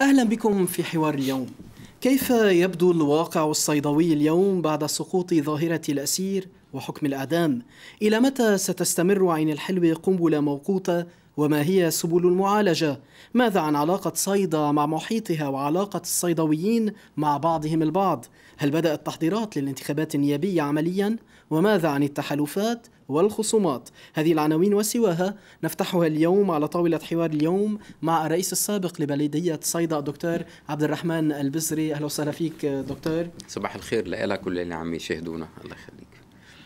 أهلا بكم في حوار اليوم كيف يبدو الواقع الصيدوي اليوم بعد سقوط ظاهرة الأسير وحكم الأعدام؟ إلى متى ستستمر عين الحلو قنبلة موقوتة وما هي سبل المعالجة؟ ماذا عن علاقة صيدا مع محيطها وعلاقة الصيدويين مع بعضهم البعض؟ هل بدأت التحضيرات للانتخابات النيابية عمليا؟ وماذا عن التحالفات والخصومات؟ هذه العناوين وسواها نفتحها اليوم على طاولة حوار اليوم مع الرئيس السابق لبلدية صيدا الدكتور عبد الرحمن البزري أهلا وسهلا فيك دكتور صباح الخير لك وللي عم يشاهدونا الله يخليك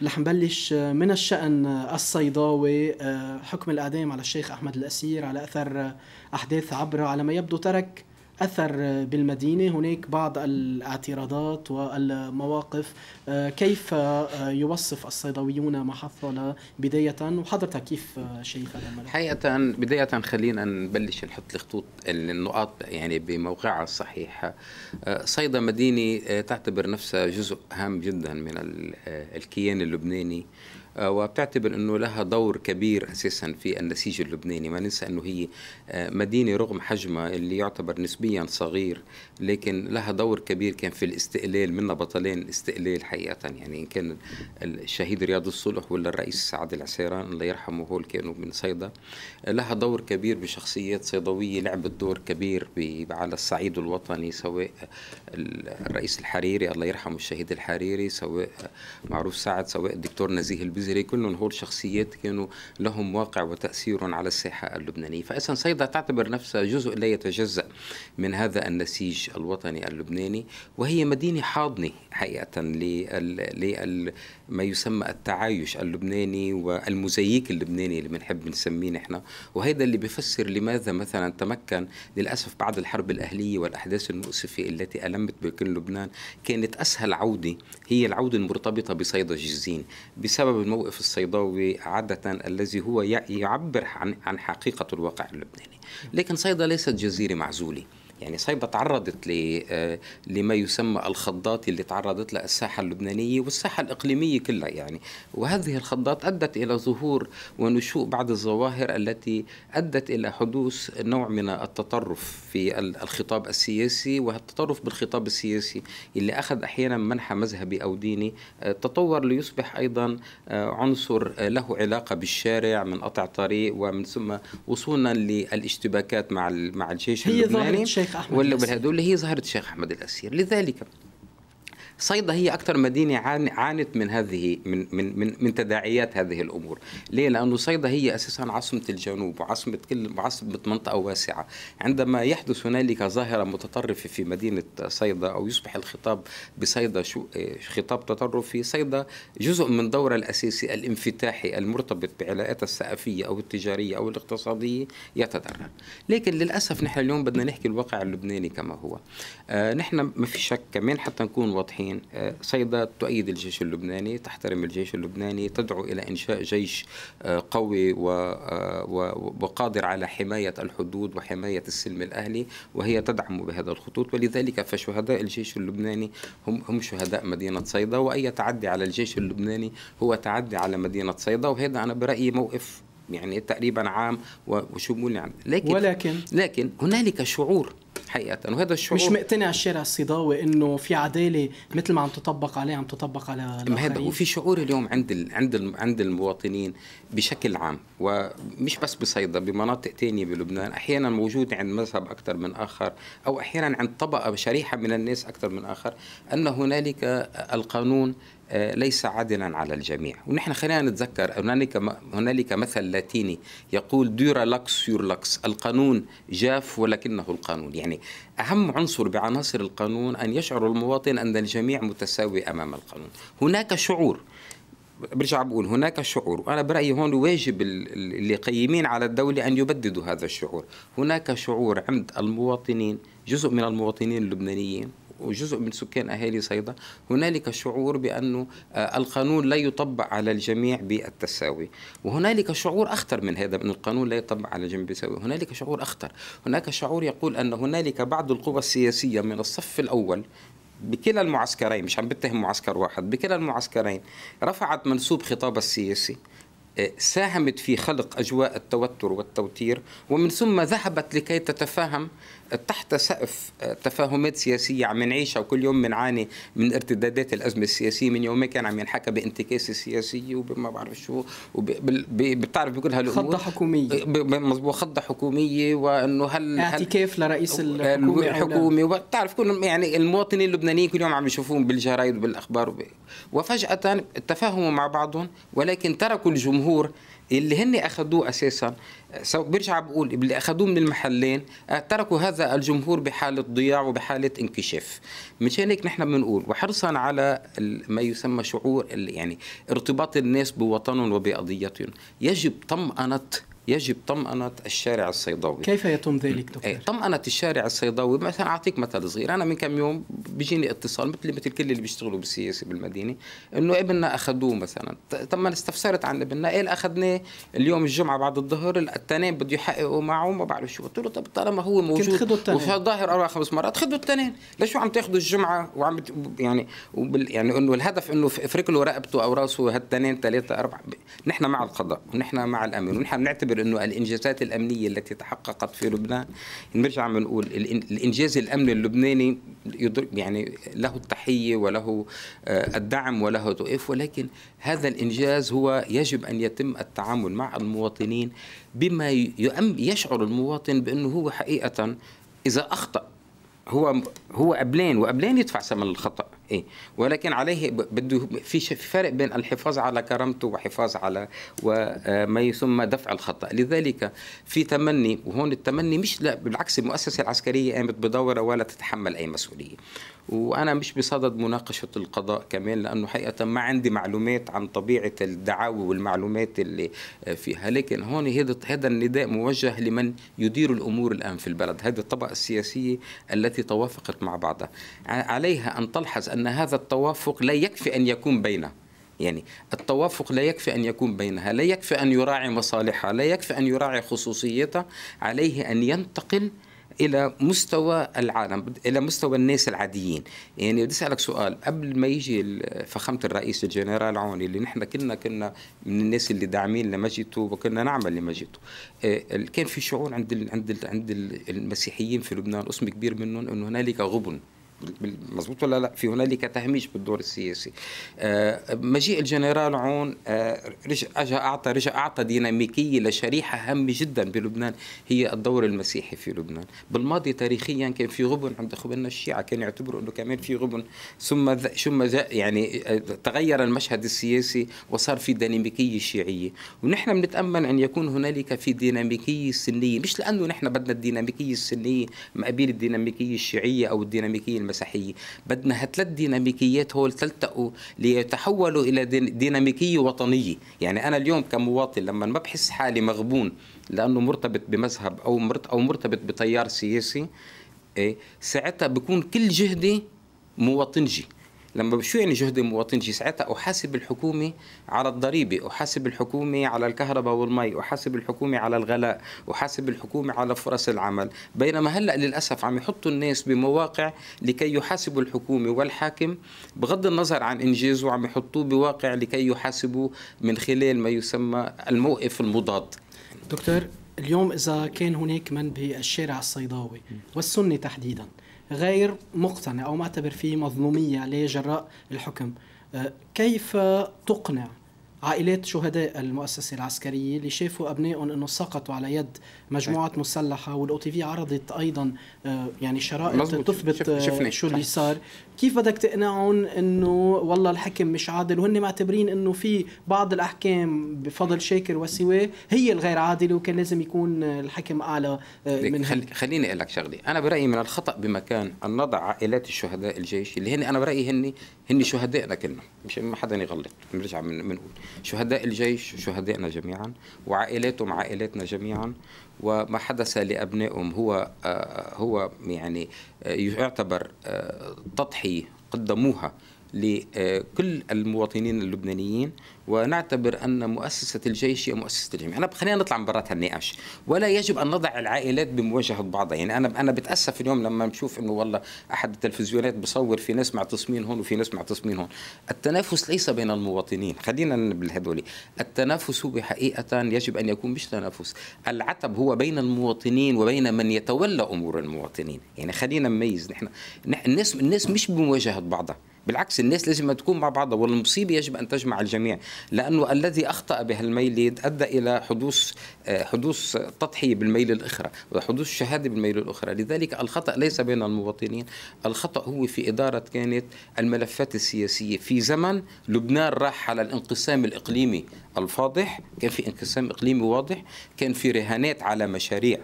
رح نبلش آه، من الشأن آه، الصيداوي آه، حكم الإعدام على الشيخ أحمد الأسير على أثر أحداث عبرة على ما يبدو ترك أثر بالمدينة هناك بعض الاعتراضات والمواقف آه، كيف آه، يوصف الصيدويون ما حصل بداية وحضرتك كيف آه، شايف هذا الملف؟ حقيقة بداية خلينا نبلش نحط الخطوط النقاط يعني بموقعها الصحيح صيدا مدينة تعتبر نفسها جزء هام جدا من الكيان اللبناني آه، وبتعتبر أنه لها دور كبير أساسا في النسيج اللبناني ما ننسى أنه هي آه، مدينة رغم حجمها اللي يعتبر نسبيا صغير لكن لها دور كبير كان في الاستقلال منا بطلين استقلال حقيقة يعني إن كان الشهيد رياض الصلح ولا الرئيس سعد العسيران الله يرحمه هو كانوا من صيدا لها دور كبير بشخصيات صيدوية لعبت دور كبير على الصعيد الوطني سواء الرئيس الحريري الله يرحمه الشهيد الحريري سواء معروف سعد سواء الدكتور نزيه البزري كلهم هول شخصيات كانوا لهم واقع وتأثير على الساحة اللبنانية فأساسا صيدا تعتبر نفسها جزء لا يتجزأ من هذا النسيج الوطني اللبناني وهي مدينة حاضنة حقيقة لما يسمى التعايش اللبناني والمزيك اللبناني اللي بنحب نسميه نحن وهذا اللي بيفسر لماذا مثلا تمكن للأسف بعد الحرب الأهلية والأحداث المؤسفة التي ألم تمت بكل لبنان كانت أسهل عودة هي العودة المرتبطة بصيدا جزين بسبب الموقف الصيداوي عادة الذي هو يعبر عن حقيقة الواقع اللبناني لكن صيدا ليست جزيرة معزولة يعني صيبة تعرضت آه، لما يسمى الخضات اللي تعرضت لها الساحة اللبنانية والساحة الإقليمية كلها يعني وهذه الخضات أدت إلى ظهور ونشوء بعض الظواهر التي أدت إلى حدوث نوع من التطرف في الخطاب السياسي والتطرف بالخطاب السياسي اللي أخذ أحيانا منحى مذهبي أو ديني آه، تطور ليصبح أيضا آه، عنصر له علاقة بالشارع من قطع طريق ومن ثم وصولا للاشتباكات مع مع الجيش هي اللبناني الشيخ احمد ولا من هذول هي ظهرت الشيخ احمد الاسير لذلك صيدا هي أكثر مدينة عانت من هذه من من من, من تداعيات هذه الأمور، ليه؟ لأنه صيدا هي أساسا عاصمة الجنوب وعاصمة كل عاصمة منطقة واسعة، عندما يحدث هنالك ظاهرة متطرفة في مدينة صيدا أو يصبح الخطاب بصيدا شو إيه، خطاب تطرفي، صيدا جزء من دورها الأساسي الانفتاحي المرتبط بعلاقات الثقافية أو التجارية أو الاقتصادية يتضرر، لكن للأسف نحن اليوم بدنا نحكي الواقع اللبناني كما هو. آه نحن ما في شك كمان حتى نكون واضحين اللاجئين آه، صيدا تؤيد الجيش اللبناني تحترم الجيش اللبناني تدعو إلى إنشاء جيش آه، قوي آه، وقادر على حماية الحدود وحماية السلم الأهلي وهي تدعم بهذا الخطوط ولذلك فشهداء الجيش اللبناني هم هم شهداء مدينة صيدا وأي تعدي على الجيش اللبناني هو تعدي على مدينة صيدا وهذا أنا برأيي موقف يعني تقريبا عام وشمولي عام لكن ولكن لكن هنالك شعور حقيقه وهذا الشعور مش مقتنع الشارع الصيداوي انه في عداله مثل ما عم تطبق عليه عم تطبق على ما هذا وفي شعور اليوم عند الـ عند الـ عند المواطنين بشكل عام ومش بس بصيدا بمناطق ثانيه بلبنان احيانا موجود عند مذهب اكثر من اخر او احيانا عند طبقه شريحه من الناس اكثر من اخر ان هنالك القانون آه، ليس عادلا على الجميع ونحن خلينا نتذكر هنالك هنالك مثل لاتيني يقول دورا لكس يور لكس القانون جاف ولكنه القانون يعني اهم عنصر بعناصر القانون ان يشعر المواطن ان الجميع متساوي امام القانون هناك شعور برجع بقول هناك شعور وانا برايي هون واجب اللي قيمين على الدوله ان يبددوا هذا الشعور هناك شعور عند المواطنين جزء من المواطنين اللبنانيين وجزء من سكان أهالي صيدا هنالك شعور بأنه آه، القانون لا يطبق على الجميع بالتساوي وهنالك شعور أخطر من هذا أن القانون لا يطبق على الجميع بالتساوي هنالك شعور أخطر هناك شعور يقول أن هنالك بعض القوى السياسية من الصف الأول بكلا المعسكرين مش عم بتهم معسكر واحد بكلا المعسكرين رفعت منسوب خطابها السياسي آه، ساهمت في خلق اجواء التوتر والتوتير ومن ثم ذهبت لكي تتفاهم تحت سقف آه، تفاهمات سياسية عم نعيشها وكل يوم بنعاني من, ارتدادات الأزمة السياسية من يومين كان عم ينحكى بانتكاسة سياسية وبما بعرف شو بتعرف بكل هالأمور خضة حكومية مضبوط خضة حكومية وأنه هل اعتكاف لرئيس الحكومة بتعرف وبتعرف كل يعني المواطنين اللبنانيين كل يوم عم يشوفون بالجرايد وبالأخبار وفجأة تفاهموا مع بعضهم ولكن تركوا الجمهور اللي هن اخذوه اساسا برجع بقول اللي اخذوه من المحلين آه، تركوا هذا الجمهور بحاله ضياع وبحاله انكشاف مشان هيك نحن بنقول وحرصا على ما يسمى شعور يعني ارتباط الناس بوطنهم وبقضيتهم يجب طمأنة يجب طمأنة الشارع الصيداوي كيف يتم ذلك إيه، دكتور؟ طمأنة الشارع الصيداوي مثلا أعطيك مثل صغير أنا من كم يوم بيجيني اتصال مثل مثل كل اللي بيشتغلوا بالسياسة بالمدينة إنه ابننا أخذوه مثلا طب استفسرت عن ابننا إيه أخذناه اليوم الجمعة بعد الظهر التنين بده يحققوا معه ما بعرف شو قلت له طب طالما هو موجود كنت الظاهر أربع خمس مرات خذوا التنين ليش عم تاخذوا الجمعة وعم بت... يعني وبال... يعني إنه الهدف إنه افرك له رقبته أو راسه هالتنين ثلاثة أربعة نحن مع القضاء ونحن مع الأمن ونحن بنعتبر نعتبر انه الانجازات الامنيه التي تحققت في لبنان نرجع بنقول الانجاز الامني اللبناني يعني له التحيه وله آه، الدعم وله تؤف ولكن هذا الانجاز هو يجب ان يتم التعامل مع المواطنين بما يشعر المواطن بانه هو حقيقه اذا اخطا هو هو قبلان وقبلين يدفع ثمن الخطا ايه ولكن عليه بده في فرق بين الحفاظ على كرامته وحفاظ على وما آه، يسمى دفع الخطا لذلك في تمني وهون التمني مش لا بالعكس المؤسسه العسكريه قامت بدورها ولا تتحمل اي مسؤوليه وانا مش بصدد مناقشه القضاء كمان لانه حقيقه ما عندي معلومات عن طبيعه الدعاوى والمعلومات اللي فيها لكن هون هذا النداء موجه لمن يدير الامور الان في البلد هذه الطبقه السياسيه التي توافقت مع بعضها عليها ان تلحظ ان هذا التوافق لا يكفي ان يكون بينها يعني التوافق لا يكفي أن يكون بينها لا يكفي أن يراعي مصالحها لا يكفي أن يراعي خصوصيتها عليه أن ينتقل الى مستوى العالم الى مستوى الناس العاديين يعني بدي اسالك سؤال قبل ما يجي فخامه الرئيس الجنرال عوني اللي نحن كنا كنا من الناس اللي داعمين لمجدته وكنا نعمل لمجدته آه، كان في شعور عند الـ عند الـ عند المسيحيين في لبنان قسم كبير منهم انه هنالك غبن مظبوط ولا لا في هنالك تهميش بالدور السياسي آه، مجيء الجنرال عون آه، رجع أعطى رجع أعطى ديناميكية لشريحة هامة جدا بلبنان هي الدور المسيحي في لبنان بالماضي تاريخيا كان في غبن عند اخواننا الشيعة كان يعتبروا أنه كمان في غبن ثم ثم يعني آه، تغير المشهد السياسي وصار في ديناميكية شيعية ونحن بنتأمل أن يكون هنالك في ديناميكية سنية مش لأنه نحن بدنا الديناميكية السنية مقابل الديناميكية الشيعية أو الديناميكية المسيحيه بدنا هالثلاث ديناميكيات هول تلتقوا ليتحولوا الى ديناميكيه وطنيه يعني انا اليوم كمواطن لما ما بحس حالي مغبون لانه مرتبط بمذهب او او مرتبط بتيار سياسي إيه، ساعتها بكون كل جهدي مواطنجي لما شو يعني جهد المواطن جي ساعتها احاسب الحكومه على الضريبه احاسب الحكومه على الكهرباء والمي احاسب الحكومه على الغلاء احاسب الحكومه على فرص العمل بينما هلا للاسف عم يحطوا الناس بمواقع لكي يحاسبوا الحكومه والحاكم بغض النظر عن انجازه عم يحطوه بواقع لكي يحاسبوا من خلال ما يسمى الموقف المضاد دكتور اليوم اذا كان هناك من بالشارع الصيداوي والسني تحديدا غير مقتنع أو معتبر فيه مظلومية عليه جراء الحكم أه، كيف تقنع عائلات شهداء المؤسسة العسكرية اللي شافوا أبنائهم أنه سقطوا على يد مجموعات مسلحة والأو تي في عرضت أيضا آه، يعني شرائط تثبت شفنا. آه، شو اللي طيب. صار كيف بدك تقنعهم أنه والله الحكم مش عادل وهن معتبرين أنه في بعض الأحكام بفضل شاكر وسواه هي الغير عادلة وكان لازم يكون الحكم أعلى آه، من خليني أقول لك شغلة أنا برأيي من الخطأ بمكان أن نضع عائلات الشهداء الجيش اللي هن أنا برأيي هن هن شهدائنا كلنا مش ما حدا يغلط بنرجع بنقول شهداء الجيش شهدائنا جميعا وعائلاتهم عائلاتنا جميعا وما حدث لابنائهم هو آه، آه، هو يعني آه، يعتبر تضحيه قدموها لكل المواطنين اللبنانيين ونعتبر ان مؤسسه الجيش هي مؤسسه الجميع، انا خلينا نطلع من برات النقاش، ولا يجب ان نضع العائلات بمواجهه بعضها، يعني انا انا بتاسف اليوم لما بشوف انه والله احد التلفزيونات بصور في ناس مع تصميم هون وفي ناس مع تصميم هون، التنافس ليس بين المواطنين، خلينا بالهذول، التنافس بحقيقه يجب ان يكون مش تنافس، العتب هو بين المواطنين وبين من يتولى امور المواطنين، يعني خلينا نميز نحن الناس الناس مش بمواجهه بعضها بالعكس الناس لازم تكون مع بعضها والمصيبة يجب أن تجمع الجميع لأنه الذي أخطأ بهالميل أدى إلى حدوث آه، حدوث تضحية بالميل الأخرى وحدوث شهادة بالميل الأخرى لذلك الخطأ ليس بين المواطنين الخطأ هو في إدارة كانت الملفات السياسية في زمن لبنان راح على الانقسام الإقليمي الفاضح كان في انقسام إقليمي واضح كان في رهانات على مشاريع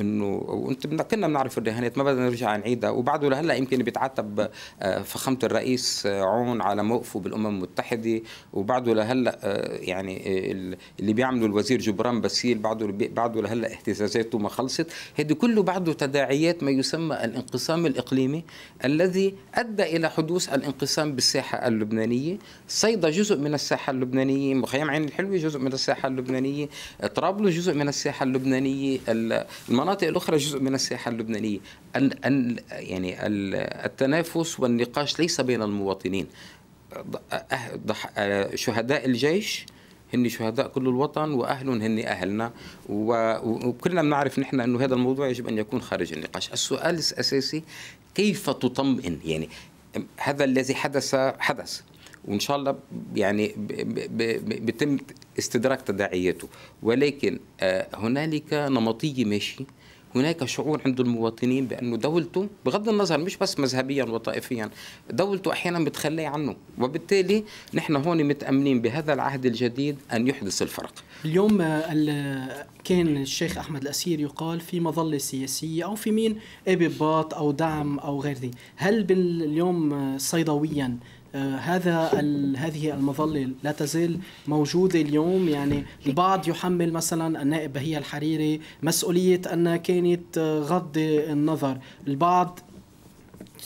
انه وانت كنا بنعرف الرهانات ما بدنا نرجع نعيدها وبعده لهلا يمكن بيتعاتب آه، فخامه الرئيس آه، عون على موقفه بالامم المتحده وبعده لهلا آه، يعني اللي بيعمله الوزير جبران باسيل بعده بعده لهلا اهتزازاته ما خلصت هذه كله بعده تداعيات ما يسمى الانقسام الاقليمي الذي ادى الى حدوث الانقسام بالساحه اللبنانيه صيدا جزء من الساحه اللبنانيه مخيم عين الحلوه جزء من الساحه اللبنانيه طرابلس جزء من الساحه اللبنانيه المناطق الأخرى جزء من الساحة اللبنانية أن أن يعني التنافس والنقاش ليس بين المواطنين شهداء الجيش هن شهداء كل الوطن واهلهم هن اهلنا وكلنا بنعرف نحن انه هذا الموضوع يجب ان يكون خارج النقاش، السؤال الاساسي كيف تطمئن يعني هذا الذي حدث حدث وان شاء الله يعني بيتم استدراك تداعياته ولكن آه، هنالك نمطية ماشي هناك شعور عند المواطنين بانه دولته بغض النظر مش بس مذهبيا وطائفيا دولته احيانا بتخلي عنه وبالتالي نحن هون متأمنين بهذا العهد الجديد ان يحدث الفرق اليوم آه، كان الشيخ احمد الاسير يقال في مظله سياسيه او في مين باط او دعم او غير ذي هل اليوم آه، صيدويا آه، هذا هذه المظله لا تزال موجوده اليوم يعني البعض يحمل مثلا النائب بهية الحريري مسؤوليه انها كانت آه، غض النظر البعض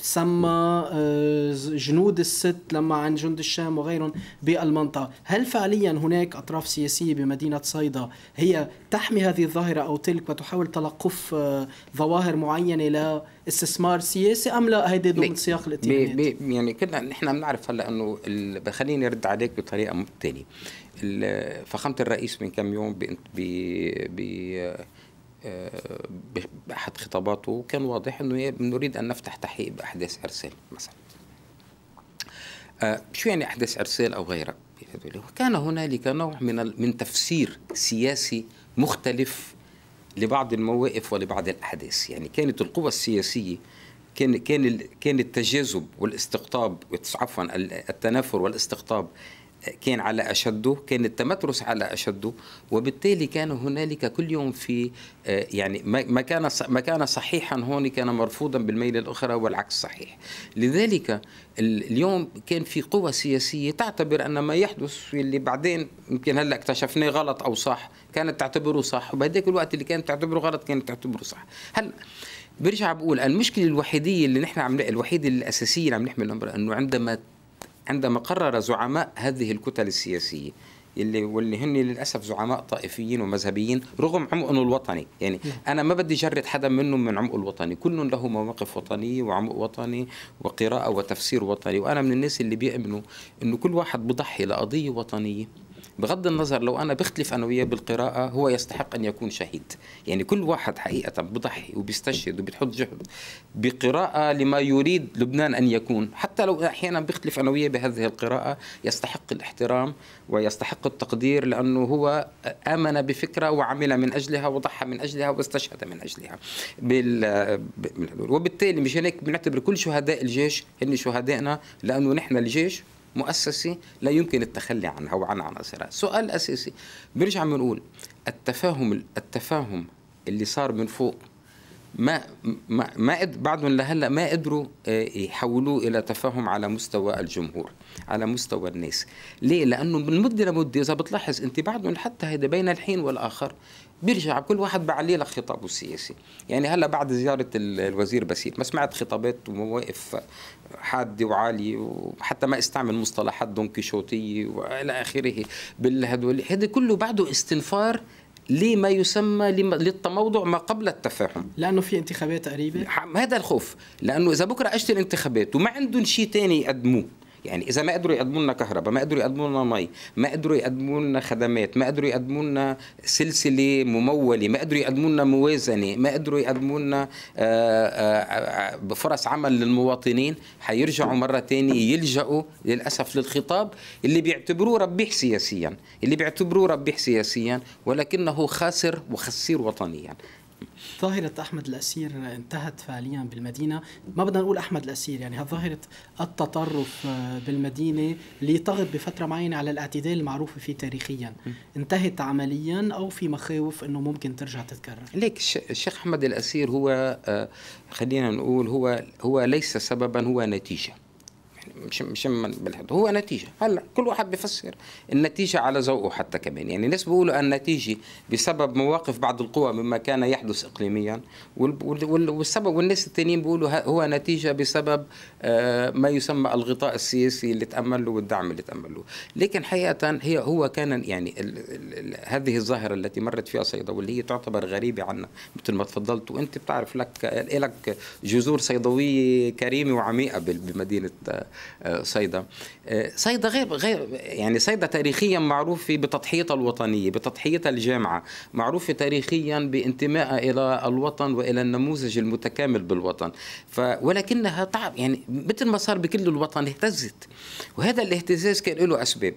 سمى آه، جنود الست لما عن جند الشام وغيرهم بالمنطقة هل فعليا هناك أطراف سياسية بمدينة صيدا هي تحمي هذه الظاهرة أو تلك وتحاول تلقف آه، ظواهر معينة لاستثمار سياسي أم لا هيدي ضمن سياق الاتهامات؟ يعني كنا نحن بنعرف هلا انه خليني ارد عليك بطريقه ثانية فخامه الرئيس من كم يوم ب آه، باحد خطاباته كان واضح انه نريد ان نفتح تحقيق باحداث ارسال مثلا آه، شو يعني احداث ارسال او غيرها كان هنالك نوع من من تفسير سياسي مختلف لبعض المواقف ولبعض الاحداث يعني كانت القوى السياسيه كان كان كان التجاذب والاستقطاب عفوا التنافر والاستقطاب كان على أشده كان التمترس على أشده وبالتالي كان هنالك كل يوم في آه، يعني ما كان ما كان صحيحا هون كان مرفوضا بالميل الأخرى والعكس صحيح لذلك اليوم كان في قوى سياسية تعتبر أن ما يحدث اللي بعدين يمكن هلا اكتشفناه غلط أو صح كانت تعتبره صح وبهداك الوقت اللي كانت تعتبره غلط كانت تعتبره صح هلا برجع بقول المشكله الوحيديه اللي نحن عم الوحيده الاساسيه اللي عم نحمل انه عندما عندما قرر زعماء هذه الكتل السياسيه اللي واللي هن للاسف زعماء طائفيين ومذهبيين رغم عمقهم الوطني يعني نعم. انا ما بدي جرد حدا منهم من عمقه الوطني كل له مواقف وطنيه وعمق وطني وقراءه وتفسير وطني وانا من الناس اللي بيؤمنوا انه كل واحد بضحي لقضيه وطنيه بغض النظر لو انا بختلف انا وياه بالقراءه هو يستحق ان يكون شهيد يعني كل واحد حقيقه بضحي وبيستشهد وبتحط جهد بقراءه لما يريد لبنان ان يكون حتى لو احيانا بختلف انا وياه بهذه القراءه يستحق الاحترام ويستحق التقدير لانه هو امن بفكره وعمل من اجلها وضحى من اجلها واستشهد من اجلها بال... وبالتالي مش هيك بنعتبر كل شهداء الجيش هن شهدائنا لانه نحن الجيش مؤسسة لا يمكن التخلي عنها وعن عناصرها سؤال أساسي بنرجع بنقول التفاهم التفاهم اللي صار من فوق ما ما بعدهم لهلا ما قدروا آه، يحولوه الى تفاهم على مستوى الجمهور على مستوى الناس ليه لانه من مده لمده اذا بتلاحظ انت بعدهم حتى هيدا بين الحين والاخر بيرجع كل واحد لك خطابه السياسي يعني هلا بعد زياره الوزير بسيط ما سمعت خطابات ومواقف حاده وعاليه وحتى ما استعمل مصطلحات دونكيشوتيه والى اخره بالهدول هذا كله بعده استنفار لما يسمى للتموضع ما قبل التفاهم لانه في انتخابات قريبه هذا الخوف لانه اذا بكره اجت الانتخابات وما عندهم شيء ثاني يقدموه يعني اذا ما قدروا يقدموا لنا كهرباء ما قدروا يقدموا لنا مي ما قدروا يقدموا لنا خدمات ما قدروا يقدموا لنا سلسله مموله ما قدروا يقدموا لنا موازنه ما قدروا يقدموا لنا آه، آه، آه، فرص عمل للمواطنين حيرجعوا مره ثانيه يلجأوا للاسف للخطاب اللي بيعتبروه ربيح سياسيا اللي بيعتبروه ربيح سياسيا ولكنه خاسر وخسير وطنيا ظاهرة أحمد الأسير انتهت فعليا بالمدينة ما بدنا نقول أحمد الأسير يعني ظاهرة التطرف آه، بالمدينة اللي طغت بفترة معينة على الاعتدال المعروف فيه تاريخيا انتهت عمليا أو في مخاوف أنه ممكن ترجع تتكرر ليك الشيخ أحمد الأسير هو آه، خلينا نقول هو هو ليس سببا هو نتيجة يعني مش مش بالحد هو نتيجه هلا كل واحد بفسر النتيجه على ذوقه حتى كمان يعني ناس بيقولوا النتيجه بسبب مواقف بعض القوى مما كان يحدث اقليميا والسبب والناس الثانيين بيقولوا هو نتيجه بسبب آه، ما يسمى الغطاء السياسي اللي تامل له والدعم اللي تامل له لكن حقيقه هي هو كان يعني الـ الـ هذه الظاهره التي مرت فيها صيدا واللي هي تعتبر غريبه عنا مثل ما تفضلت وانت بتعرف لك لك جذور صيدويه كريمه وعميقه بمدينه آه، آه، صيدا آه، صيدا غير غير يعني صيدا تاريخيا معروفه بتضحيتها الوطنيه بتضحيتها الجامعه معروفه تاريخيا بانتمائها الى الوطن والى النموذج المتكامل بالوطن ف ولكنها تعب يعني مثل ما صار بكل الوطن اهتزت وهذا الاهتزاز كان له اسباب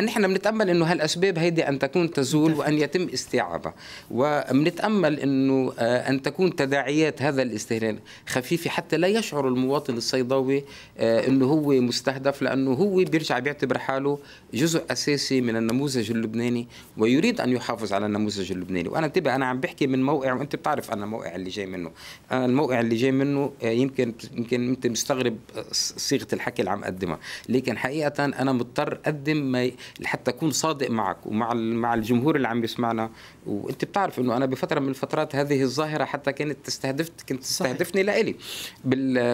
نحن بنتامل انه هالاسباب هيدي ان تكون تزول وان يتم استيعابها وبنتامل انه آه، ان تكون تداعيات هذا الاستهلال خفيفه حتى لا يشعر المواطن الصيداوي آه، انه هو مستهدف لانه هو بيرجع بيعتبر حاله جزء اساسي من النموذج اللبناني ويريد ان يحافظ على النموذج اللبناني وانا انتبه انا عم بحكي من موقع وانت بتعرف انا الموقع اللي جاي منه أنا الموقع اللي جاي منه آه، يمكن يمكن انت مستغرب صيغه الحكي اللي عم اقدمها لكن حقيقه انا مضطر اقدم ما لحتى اكون صادق معك ومع مع الجمهور اللي عم بيسمعنا وانت بتعرف انه انا بفتره من الفترات هذه الظاهره حتى كانت تستهدفت كنت تستهدفني لإلي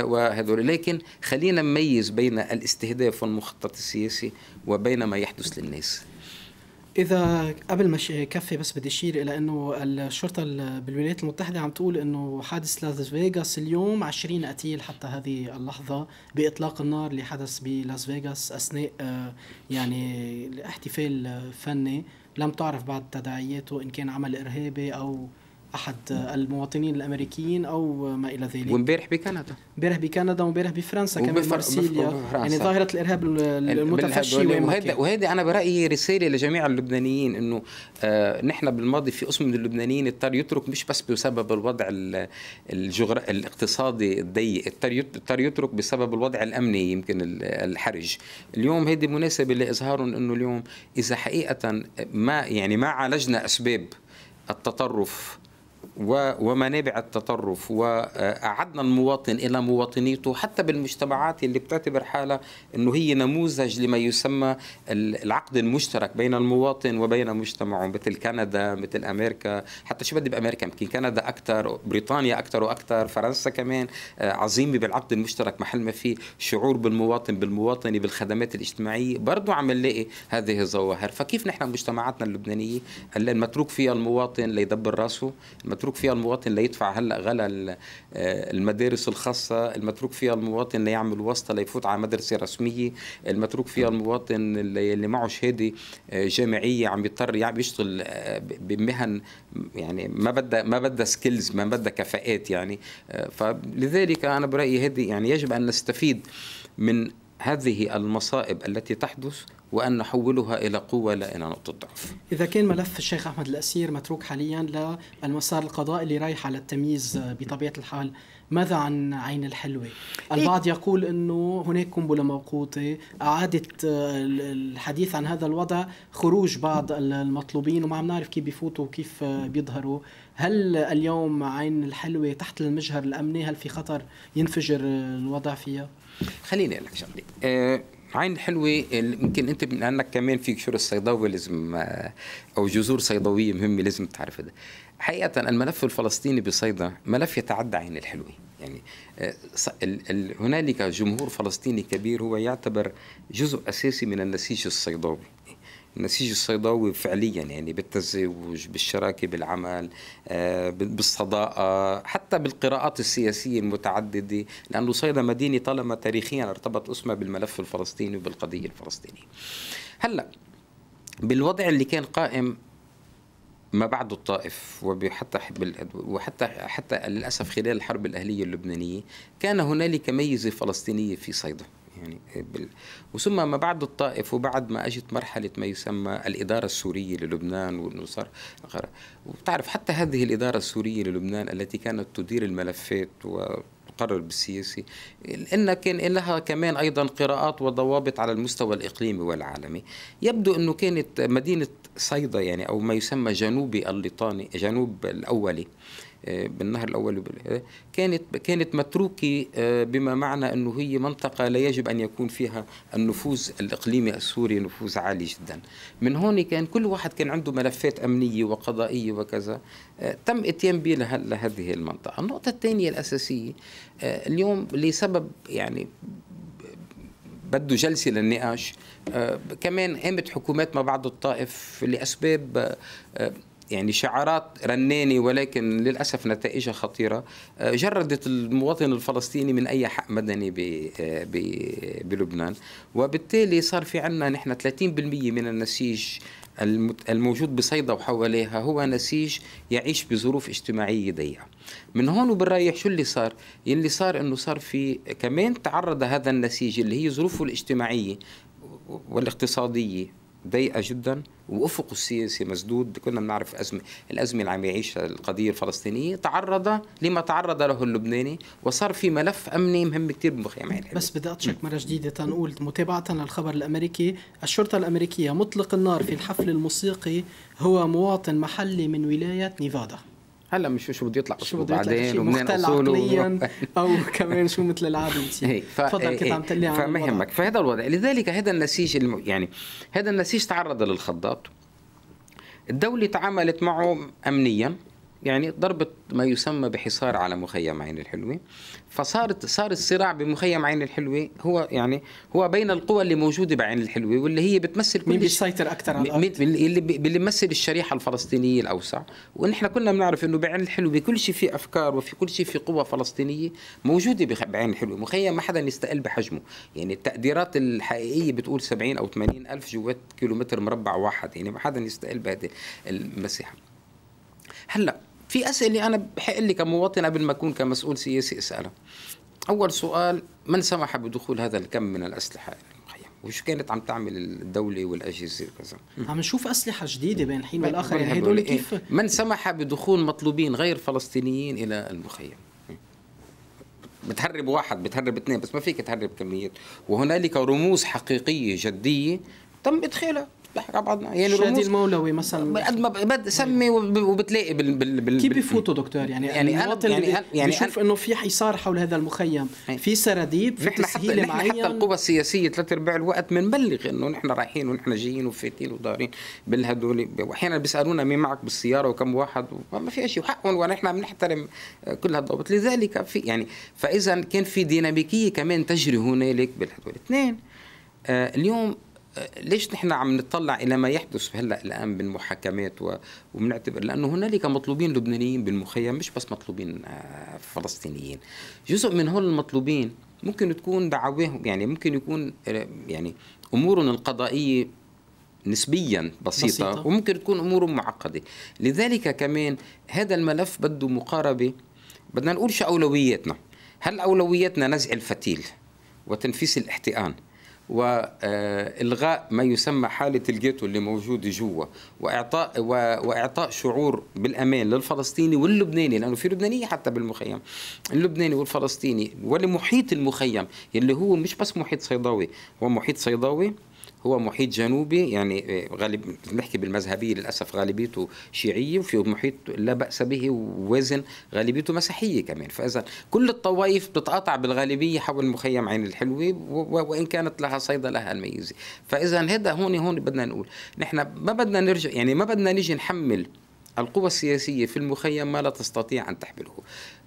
وهذول لكن خلينا نميز بين الاستهداف والمخطط السياسي وبين ما يحدث للناس اذا قبل ما كفي بس بدي اشير الى انه الشرطه بالولايات المتحده عم تقول انه حادث لاس فيغاس اليوم 20 قتيل حتى هذه اللحظه باطلاق النار اللي حدث بلاس فيغاس اثناء آه، يعني احتفال فني لم تعرف بعد تداعياته ان كان عمل ارهابي او احد المواطنين الامريكيين او ما الى ذلك وامبارح بكندا امبارح بكندا وامبارح بفرنسا كمان يعني فرنسا يعني ظاهره الارهاب المتفشي وهذا وهذا انا برايي رساله لجميع اللبنانيين انه آه نحن بالماضي في قسم من اللبنانيين اضطر يترك مش بس بسبب الوضع الجغر... الاقتصادي الضيق اضطر يترك بسبب الوضع الامني يمكن الحرج اليوم هذه مناسبه لاظهارهم انه اليوم اذا حقيقه ما يعني ما عالجنا اسباب التطرف ومنابع التطرف وأعدنا المواطن إلى مواطنيته حتى بالمجتمعات اللي بتعتبر حالها أنه هي نموذج لما يسمى العقد المشترك بين المواطن وبين مجتمعه مثل كندا مثل أمريكا حتى شو بدي بأمريكا يمكن كندا أكثر بريطانيا أكثر وأكثر فرنسا كمان عظيمة بالعقد المشترك محل ما في شعور بالمواطن بالمواطنة بالخدمات الاجتماعية برضو عم نلاقي هذه الظواهر فكيف نحن مجتمعاتنا اللبنانية اللي المتروك فيها المواطن ليدبر راسه المتروك المتروك فيها المواطن ليدفع هلا غلا آه، المدارس الخاصه المتروك فيها المواطن ليعمل واسطه ليفوت على مدرسه رسميه المتروك فيها نعم. المواطن اللي, اللي معه شهاده آه، جامعيه عم يضطر يعني يشتغل آه، بمهن يعني ما بدها ما بدها سكيلز ما بدها كفاءات يعني فلذلك انا برايي هذه يعني يجب ان نستفيد من هذه المصائب التي تحدث وأن نحولها إلى قوة لا إلى نقطة ضعف إذا كان ملف الشيخ أحمد الأسير متروك حاليا للمسار القضائي اللي رايح على التمييز بطبيعة الحال ماذا عن عين الحلوة؟ إيه. البعض يقول أنه هناك قنبلة موقوتة أعادت الحديث عن هذا الوضع خروج بعض المطلوبين وما عم نعرف كيف بيفوتوا وكيف بيظهروا هل اليوم عين الحلوة تحت المجهر الأمني هل في خطر ينفجر الوضع فيها؟ خليني اقول لك شغله آه عين حلوة يمكن انت لانك كمان فيك شو الصيدوي لازم آه، او جذور صيدوية مهمة لازم تعرف هذا حقيقة الملف الفلسطيني بصيدا ملف يتعدى عين الحلوة يعني آه، هنالك جمهور فلسطيني كبير هو يعتبر جزء اساسي من النسيج الصيدوي النسيج الصيداوي فعليا يعني بالتزوج بالشراكه بالعمل آه، بالصداقه حتى بالقراءات السياسيه المتعدده لانه صيدا مدينه طالما تاريخيا ارتبط اسمها بالملف الفلسطيني وبالقضيه الفلسطينيه هلا بالوضع اللي كان قائم ما بعد الطائف وحتى وحتى حتى للاسف خلال الحرب الاهليه اللبنانيه كان هنالك ميزه فلسطينيه في صيدا يعني إيه, بال... وثم ما بعد الطائف وبعد ما اجت مرحله ما يسمى الاداره السوريه للبنان وانه صار وبتعرف حتى هذه الاداره السوريه للبنان التي كانت تدير الملفات و قرر بالسياسي إن كان لها كمان أيضا قراءات وضوابط على المستوى الإقليمي والعالمي يبدو أنه كانت مدينة صيدا يعني أو ما يسمى جنوب الليطاني جنوب الأولي آه، بالنهر الاول آه، كانت كانت متروكه آه، بما معنى انه هي منطقه لا يجب ان يكون فيها النفوذ الاقليمي السوري نفوذ عالي جدا من هون كان كل واحد كان عنده ملفات امنيه وقضائيه وكذا تم اتيان به لهذه المنطقه النقطه الثانيه الاساسيه اليوم لسبب يعني بده جلسه للنقاش آه كمان قامت حكومات ما بعد الطائف لاسباب يعني شعارات رناني ولكن للاسف نتائجها خطيره آه، جردت المواطن الفلسطيني من اي حق مدني آه، بلبنان وبالتالي صار في عندنا نحن 30% من النسيج الموجود بصيدا وحواليها هو نسيج يعيش بظروف اجتماعية ضيقة من هون وبالرايح شو اللي صار اللي صار انه صار في كمان تعرض هذا النسيج اللي هي ظروفه الاجتماعية والاقتصادية ضيقه جدا وافقه السياسي مسدود كنا بنعرف ازمه الازمه اللي عم يعيشها القضيه الفلسطينيه تعرض لما تعرض له اللبناني وصار في ملف امني مهم كثير بمخيم يعني عين بس بدي اتشك مره جديده تنقول متابعه للخبر الامريكي الشرطه الامريكيه مطلق النار في الحفل الموسيقي هو مواطن محلي من ولايه نيفادا هلا مش شو بده يطلع شو بده يطلع بعدين ومنين اصوله او كمان شو مثل العاده تفضل كنت عم تقلي عن فما يهمك فهذا الوضع لذلك هذا النسيج الم... يعني هذا النسيج تعرض للخضات الدولة تعاملت معه أمنيا يعني ضربت ما يسمى بحصار على مخيم عين الحلوة فصارت صار الصراع بمخيم عين الحلوة هو يعني هو بين القوى اللي موجودة بعين الحلوة واللي هي بتمثل مين بيسيطر أكثر على الأرض؟ اللي اللي بيمثل الشريحة الفلسطينية الأوسع ونحن كنا بنعرف إنه بعين الحلوة كل شيء في أفكار وفي كل شيء في قوى فلسطينية موجودة بعين الحلوة مخيم ما حدا يستقل بحجمه يعني التقديرات الحقيقية بتقول 70 أو 80 ألف جوات كيلومتر مربع واحد يعني ما حدا يستقل بهذه المساحة هلأ في اسئله انا بحق لي كمواطن قبل ما اكون كمسؤول سياسي اسالها اول سؤال من سمح بدخول هذا الكم من الاسلحه وش كانت عم تعمل الدولة والأجهزة وكذا عم نشوف أسلحة جديدة بين حين والآخر يعني هدول إيه. كيف من سمح بدخول مطلوبين غير فلسطينيين إلى المخيم بتهرب واحد بتهرب اثنين بس ما فيك تهرب كميات وهنالك رموز حقيقية جدية تم إدخالها على بعضنا يعني شادي المولوي مثلا قد ما سمي وبتلاقي بال بال بال كيف بيفوتوا دكتور يعني يعني المواطن يعني, يعني, يعني بيشوف انه في حصار حول هذا المخيم في سراديب في نحن حتى نحن حتى القوى السياسيه ثلاث ارباع الوقت بنبلغ انه نحن رايحين ونحن جايين وفاتين ودارين بالهدول واحيانا بيسالونا مين معك بالسياره وكم واحد وما في شيء وحقهم ونحن بنحترم كل هالضوابط لذلك في يعني فاذا كان في ديناميكيه كمان تجري هنالك بالهدول اثنين آه اليوم ليش نحن عم نطلع الى ما يحدث هلا الان بالمحاكمات وبنعتبر لانه هنالك مطلوبين لبنانيين بالمخيم مش بس مطلوبين آه، فلسطينيين جزء من هول المطلوبين ممكن تكون دعواهم يعني ممكن يكون آه، يعني امورهم القضائيه نسبيا بسيطة, بسيطة وممكن تكون امورهم معقده لذلك كمان هذا الملف بده مقاربه بدنا نقول شو اولوياتنا هل اولوياتنا نزع الفتيل وتنفيس الاحتقان والغاء ما يسمى حاله الجيتو اللي موجوده جوا واعطاء واعطاء شعور بالامان للفلسطيني واللبناني لانه في لبنانيه حتى بالمخيم اللبناني والفلسطيني ولمحيط المخيم اللي هو مش بس محيط صيداوي هو محيط صيداوي هو محيط جنوبي يعني آه، غالب نحكي بالمذهبيه للاسف غالبيته شيعيه وفي محيط لا باس به ووزن غالبيته مسيحيه كمان فاذا كل الطوائف بتتقاطع بالغالبيه حول مخيم عين الحلوه وان كانت لها صيدا لها الميزه فاذا هذا هون هون بدنا نقول نحن ما بدنا نرجع يعني ما بدنا نيجي نحمل القوى السياسية في المخيم ما لا تستطيع أن تحمله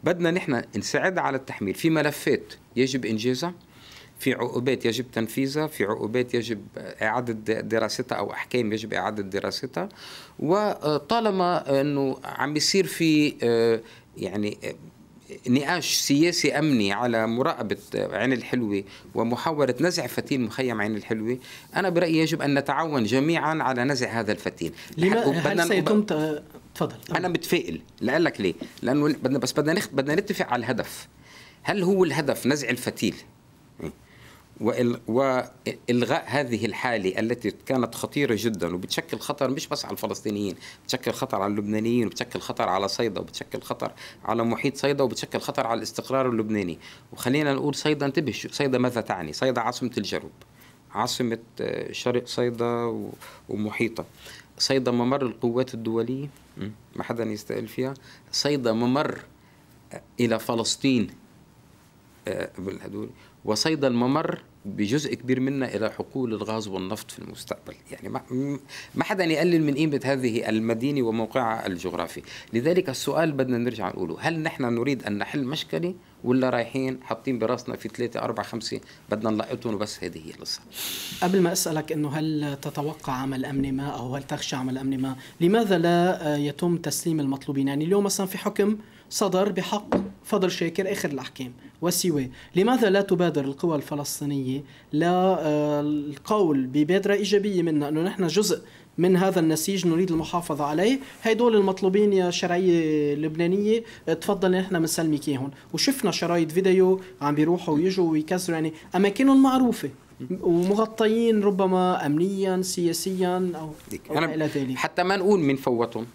بدنا نحن نساعد على التحميل في ملفات يجب إنجازها في عقوبات يجب تنفيذها في عقوبات يجب إعادة دراستها أو أحكام يجب إعادة دراستها وطالما أنه عم يصير في آه، يعني آه، نقاش سياسي امني على مراقبه عين الحلوه ومحاوله نزع فتيل مخيم عين الحلوه انا برايي يجب ان نتعاون جميعا على نزع هذا الفتيل لماذا هل سيتم تفضل انا متفائل لأقول لك ليه لانه بدنا بس بدنا بدنا نتفق على الهدف هل هو الهدف نزع الفتيل والغاء هذه الحاله التي كانت خطيره جدا وبتشكل خطر مش بس على الفلسطينيين، بتشكل خطر على اللبنانيين، وبتشكل خطر على صيدا، وبتشكل خطر على محيط صيدا، وبتشكل خطر على الاستقرار اللبناني، وخلينا نقول صيدا انتبه صيدا ماذا تعني؟ صيدا عاصمه الجنوب، عاصمه آه، شرق صيدا ومحيطها. صيدا ممر القوات الدوليه ما حدا يستقل فيها، صيدا ممر آه، الى فلسطين آه، هدول وصيد الممر بجزء كبير منا الى حقول الغاز والنفط في المستقبل، يعني ما ما حدا يقلل من قيمه هذه المدينه وموقعها الجغرافي، لذلك السؤال بدنا نرجع نقوله، هل نحن نريد ان نحل مشكله ولا رايحين حاطين براسنا في ثلاثة أربعة خمسة بدنا نلقطهم وبس هذه هي القصة قبل ما أسألك أنه هل تتوقع عمل أمني ما أو هل تخشى عمل أمني ما لماذا لا يتم تسليم المطلوبين يعني اليوم مثلا في حكم صدر بحق فضل شاكر آخر الأحكام وسواه لماذا لا تبادر القوى الفلسطينية للقول آه، ببادرة إيجابية منا أنه نحن جزء من هذا النسيج نريد المحافظة عليه دول المطلوبين يا شرعية لبنانية آه، تفضل نحن بنسلمك إياهم وشفنا شرايط فيديو عم بيروحوا ويجوا ويكسروا يعني أماكنهم معروفة ومغطيين ربما أمنيا سياسيا أو, أو إلى ذلك حتى ما نقول من فوتهم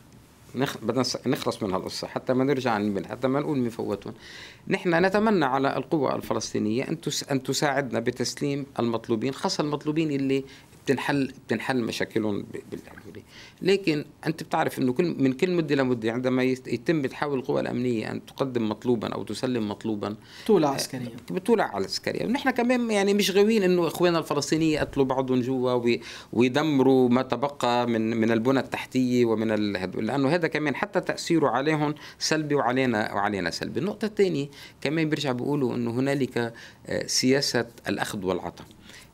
نخ... بدنا نخلص من هالقصة حتى ما نرجع نمل حتى ما نقول من مفوتون نحن نتمنى على القوى الفلسطينية أن, تس... أن تساعدنا بتسليم المطلوبين خاصة المطلوبين اللي بتنحل بتنحل مشاكلهم بالعدوانيه لكن انت بتعرف انه كل من كل مده لمده يعني عندما يتم تحاول القوى الامنيه ان تقدم مطلوبا او تسلم مطلوبا بطوله آه، عسكريه على عسكريه ونحن كمان يعني مش غاويين انه اخواننا الفلسطينيين يقتلوا بعضهم جوا ويدمروا ما تبقى من من البنى التحتيه ومن لانه هذا كمان حتى تاثيره عليهم سلبي وعلينا وعلينا سلبي النقطه الثانيه كمان بيرجع بيقولوا انه هنالك آه، سياسه الاخذ والعطاء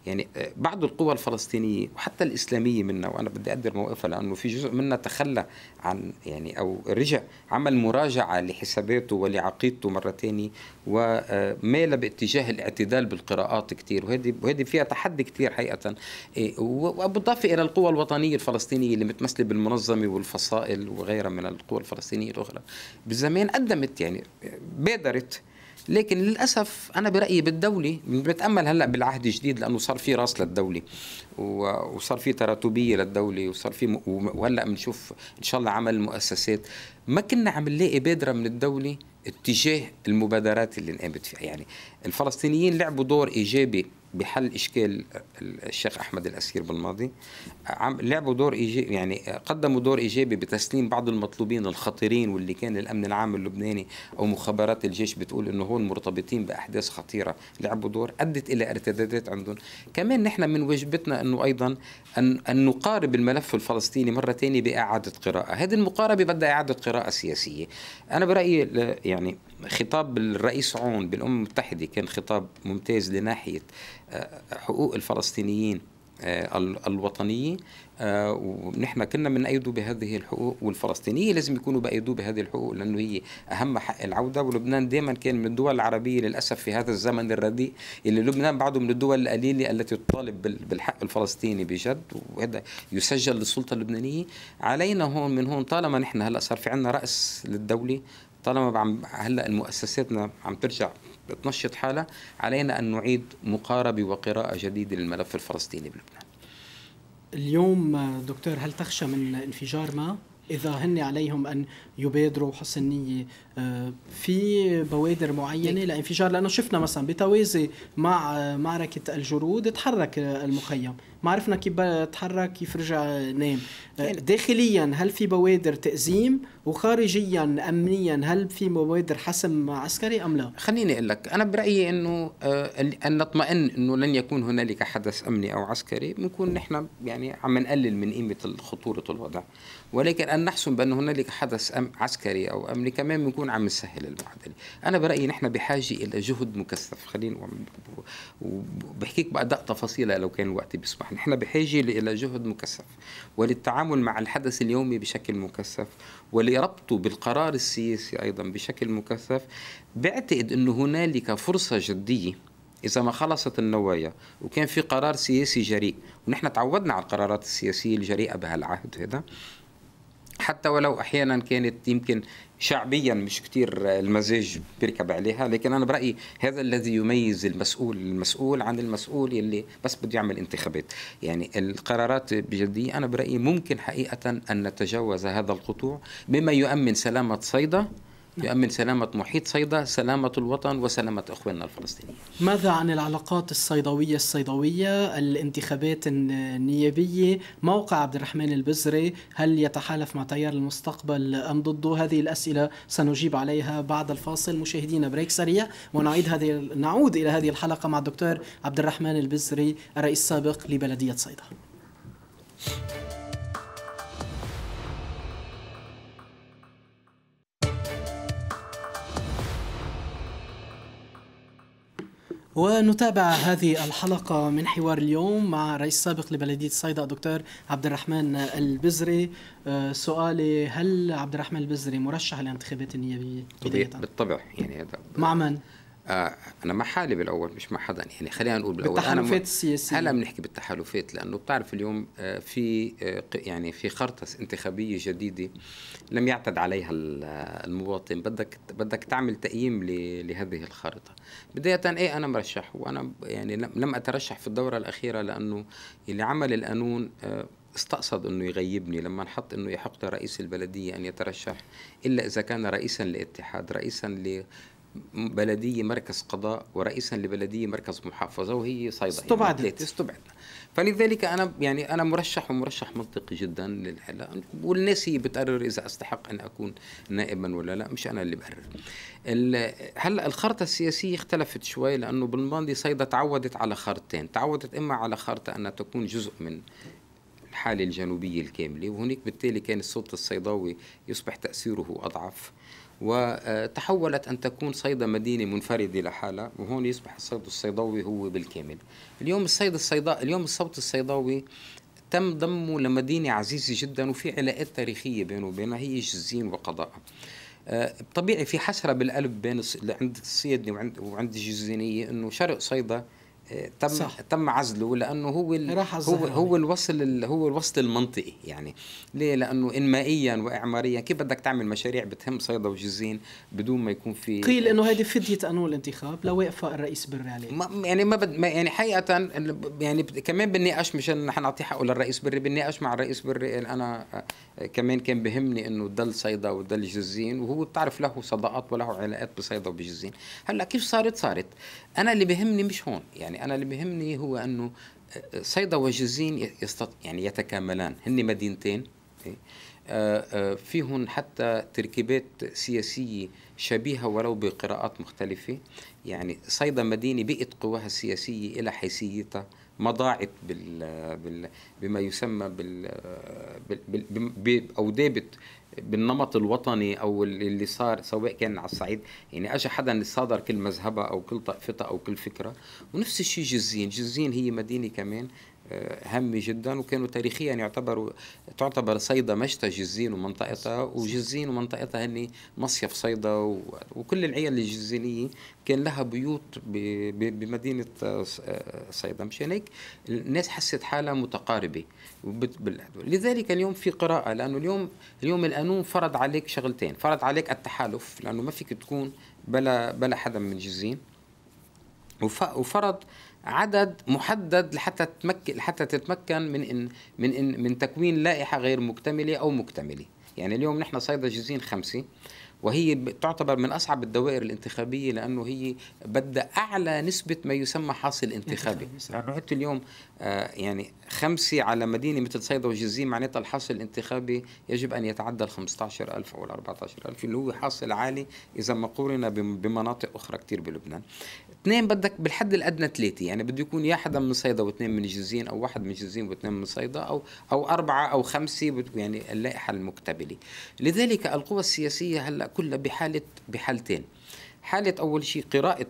يعني آه، بعض القوى الفلسطينيه وحتى الاسلاميه منا وانا بدي اقدر موقفها لانه في جزء منا تخلى عن يعني او رجع عمل مراجعه لحساباته ولعقيدته مره ثانيه ومال آه، باتجاه الاعتدال بالقراءات كثير وهذه وهذه فيها تحدي كثير حقيقه إيه، وبالاضافه الى القوى الوطنيه الفلسطينيه اللي متمثله بالمنظمه والفصائل وغيرها من القوى الفلسطينيه الاخرى بالزمان قدمت يعني بادرت لكن للاسف انا برايي بالدوله بتامل هلا بالعهد الجديد لانه صار في راس للدوله وصار في تراتبيه للدوله وصار في وهلا بنشوف ان شاء الله عمل المؤسسات ما كنا عم نلاقي بادره من الدوله اتجاه المبادرات اللي انقامت فيها يعني الفلسطينيين لعبوا دور ايجابي بحل اشكال الشيخ احمد الاسير بالماضي لعبوا دور ايجابي يعني قدموا دور ايجابي بتسليم بعض المطلوبين الخطيرين واللي كان الامن العام اللبناني او مخابرات الجيش بتقول انه هون مرتبطين باحداث خطيره لعبوا دور ادت الى ارتدادات عندهم كمان نحن من واجبتنا انه ايضا ان ان نقارب الملف الفلسطيني مره ثانيه باعاده قراءه هذه المقاربه بدها اعاده قراءه سياسيه انا برايي يعني خطاب الرئيس عون بالامم المتحده كان خطاب ممتاز لناحيه آه، حقوق الفلسطينيين آه، الوطنية آه، ونحن كنا من أيدوا بهذه الحقوق والفلسطينية لازم يكونوا بأيدوا بهذه الحقوق لأنه هي أهم حق العودة ولبنان دائما كان من الدول العربية للأسف في هذا الزمن الرديء اللي لبنان بعده من الدول القليلة التي تطالب بالحق الفلسطيني بجد وهذا يسجل للسلطة اللبنانية علينا هون من هون طالما نحن هلأ صار في عندنا رأس للدولة طالما هلا مؤسساتنا عم ترجع بتنشط حالها علينا أن نعيد مقاربة وقراءة جديدة للملف الفلسطيني بلبنان اليوم دكتور هل تخشى من انفجار ما؟ إذا هن عليهم أن يبادروا وحسن نيه آه، في بوادر معينه إيه. لانفجار لانه شفنا مثلا بتوازي مع معركه الجرود تحرك آه، المخيم ما عرفنا كيف تحرك كيف رجع نام آه، إيه. داخليا هل في بوادر تأزيم وخارجيا أمنيا هل في بوادر حسم عسكري أم لا خليني أقول لك أنا برأيي أنه أن نطمئن أنه لن يكون هنالك حدث أمني أو عسكري بنكون نحن يعني عم نقلل من قيمة خطورة الوضع ولكن أن نحسم بأن هنالك حدث أمني أم عسكري أو أمني كمان بنكون عم نسهل المعادلة أنا برأيي نحن بحاجة إلى جهد مكثف خلينا وبحكيك بأدق تفاصيلها لو كان الوقت بيسمح نحن بحاجة إلى جهد مكثف وللتعامل مع الحدث اليومي بشكل مكثف ولربطه بالقرار السياسي أيضا بشكل مكثف بعتقد أنه هنالك فرصة جدية إذا ما خلصت النوايا وكان في قرار سياسي جريء ونحن تعودنا على القرارات السياسية الجريئة بهالعهد هذا حتى ولو احيانا كانت يمكن شعبيا مش كتير المزاج بيركب عليها لكن انا برايي هذا الذي يميز المسؤول المسؤول عن المسؤول اللي بس بده يعمل انتخابات يعني القرارات بجديه انا برايي ممكن حقيقه ان نتجاوز هذا القطوع بما يؤمن سلامه صيدا يؤمن سلامة محيط صيدا سلامة الوطن وسلامة أخواننا الفلسطينيين ماذا عن العلاقات الصيدوية الصيدوية الانتخابات النيابية موقع عبد الرحمن البزري هل يتحالف مع تيار المستقبل أم ضده هذه الأسئلة سنجيب عليها بعد الفاصل مشاهدينا بريك سريع ونعيد هذه نعود إلى هذه الحلقة مع الدكتور عبد الرحمن البزري الرئيس السابق لبلدية صيدا ونتابع هذه الحلقة من حوار اليوم مع رئيس سابق لبلدية صيدا دكتور عبد الرحمن البزري آه، سؤالي هل عبد الرحمن البزري مرشح للانتخابات النيابية بداية؟ بالطبع يعني هذا مع من؟ آه انا مع حالي بالاول مش مع حدا يعني خلينا نقول بالاول بالتحالفات السياسيه هلا بنحكي بالتحالفات لانه بتعرف اليوم آه في آه يعني في خرطه انتخابيه جديده لم يعتد عليها آه، المواطن بدك بدك تعمل تقييم لهذه الخارطه بدايه ايه انا مرشح وانا يعني لم اترشح في الدوره الاخيره لانه اللي عمل القانون آه، استقصد انه يغيبني لما نحط انه يحق لرئيس البلديه ان يترشح الا اذا كان رئيسا لاتحاد رئيسا ل بلديه مركز قضاء ورئيسا لبلديه مركز محافظه وهي صيدا يعني استبعدت يعني استبعدنا فلذلك انا يعني انا مرشح ومرشح منطقي جدا للحل والناس هي بتقرر اذا استحق ان اكون نائبا ولا لا مش انا اللي بقرر هلا الخارطه السياسيه اختلفت شوي لانه بالماضي صيدا تعودت على خارطتين تعودت اما على خارطه انها تكون جزء من الحاله الجنوبيه الكامله وهناك بالتالي كان السلطه الصيداوي يصبح تاثيره اضعف وتحولت أن تكون صيدة مدينة منفردة لحالها وهون يصبح الصيد الصيداوي هو بالكامل اليوم الصيد الصيدا اليوم الصوت الصيداوي تم ضمه لمدينة عزيزة جدا وفي علاقات تاريخية بينه وبينها هي جزين وقضاء آه، طبيعي في حسرة بالقلب بين عند الصيدني وعند, وعند الجزينية أنه شرق صيدا تم صح. تم عزله لانه هو ال... هو يعني. هو الوصل هو الوصل المنطقي يعني ليه لانه انمائيا واعماريا كيف بدك تعمل مشاريع بتهم صيدا وجزين بدون ما يكون في قيل انه هذه فديه قانون الانتخاب وقف الرئيس بري عليه ما يعني ما, بد... ما يعني حقيقه يعني كمان بالنقاش مشان نحن نعطي حقه للرئيس بري بالنقاش مع الرئيس بري انا آه، كمان كان بهمني انه ضل صيدا وضل جزين وهو بتعرف له صداقات وله علاقات بصيدا وبجزين هلا كيف صارت صارت انا اللي بيهمني مش هون يعني انا اللي بيهمني هو انه آه، صيدا وجوزين يستط... يعني يتكاملان هن مدينتين إيه؟ آه، آه، فيهن حتى تركيبات سياسية شبيهة ولو بقراءات مختلفة يعني صيدا مدينة بقت قواها السياسية إلى حيثيتها ما ضاعت بال... بال... بما يسمى بال... بال... بال... ب... أو دابت بالنمط الوطني او اللي صار سواء كان على الصعيد يعني اجى حدا صادر كل مذهبها او كل طائفته او كل فكره ونفس الشيء جزين جزين هي مدينه كمان آه، هامة جدا وكانوا تاريخيا يعتبروا تعتبر صيدا مشتى جزين ومنطقتها وجزين ومنطقتها هني مصيف صيدا وكل العيال الجزينية كان لها بيوت بمدينة آه، آه، صيدا مشان هيك الناس حست حالها متقاربة لذلك اليوم في قراءة لأنه اليوم اليوم القانون فرض عليك شغلتين فرض عليك التحالف لأنه ما فيك تكون بلا بلا حدا من جزين وفرض عدد محدد لحتى تمكن لحتى تتمكن من إن من إن من تكوين لائحه غير مكتمله او مكتمله يعني اليوم نحن صيدا جزين خمسه وهي تعتبر من اصعب الدوائر الانتخابيه لانه هي بدها اعلى نسبه ما يسمى حاصل انتخابي لانه حتى يعني اليوم آه، يعني خمسه على مدينه مثل صيدا وجزين معناتها الحاصل الانتخابي يجب ان يتعدى ال 15000 او ال 14000 اللي هو حاصل عالي اذا ما قورنا بمناطق اخرى كثير بلبنان اثنين بدك بالحد الادنى ثلاثه يعني بده يكون يا حدا من صيدا واثنين من جوزين او واحد من جوزين واثنين من صيدا او او اربعه او خمسه يعني اللائحه المكتمله لذلك القوى السياسيه هلا كلها بحاله بحالتين حاله اول شيء قراءه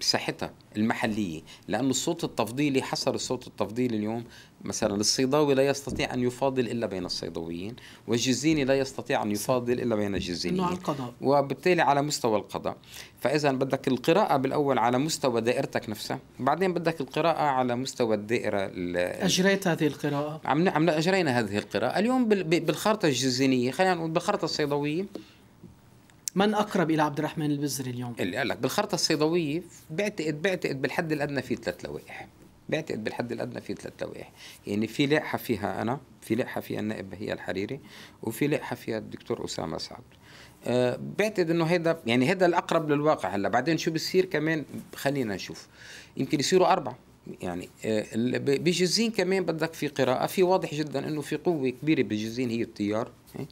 ساحتها المحلية لانه الصوت التفضيلي حصر الصوت التفضيلي اليوم مثلا الصيداوي لا يستطيع أن يفاضل إلا بين الصيدويين والجزيني لا يستطيع أن يفاضل إلا بين الجزينيين على القضاء وبالتالي على مستوى القضاء فإذا بدك القراءة بالأول على مستوى دائرتك نفسها بعدين بدك القراءة على مستوى الدائرة أجريت هذه القراءة عم عم أجرينا هذه القراءة اليوم بالخارطة الجزينية خلينا نقول بالخارطة الصيدوية من اقرب الى عبد الرحمن البزري اليوم؟ اللي قال لك بالخارطه الصيدويه بعتقد بعتقد بالحد الادنى في ثلاث لوائح بعتقد بالحد الادنى في ثلاث لوائح يعني في لائحه فيها انا في لائحه فيها النائب هي الحريري وفي لائحه فيها الدكتور اسامه سعد آه، بعتقد انه هذا يعني هذا الاقرب للواقع هلا بعدين شو بصير كمان خلينا نشوف يمكن يصيروا اربعه يعني آه، بجزين كمان بدك في قراءة في واضح جدا انه في قوة كبيرة بجزين هي التيار إيه؟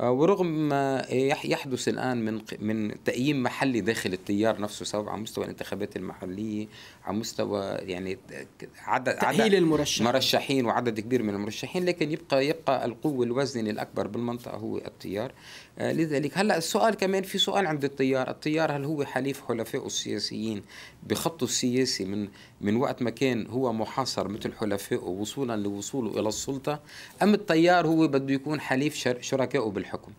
آه، ورغم ما يحدث الان من من تقييم محلي داخل التيار نفسه سواء على مستوى الانتخابات المحليه على مستوى يعني عدد عدد المرشحين مرشحين وعدد كبير من المرشحين لكن يبقى يبقى القوه الوزن الاكبر بالمنطقه هو التيار آه، لذلك هلا السؤال كمان في سؤال عند التيار، التيار هل هو حليف حلفائه السياسيين بخطه السياسي من من وقت ما كان هو محاصر مثل حلفائه وصولا لوصوله الى السلطه ام التيار هو بده يكون حليف شركائه بالحكم؟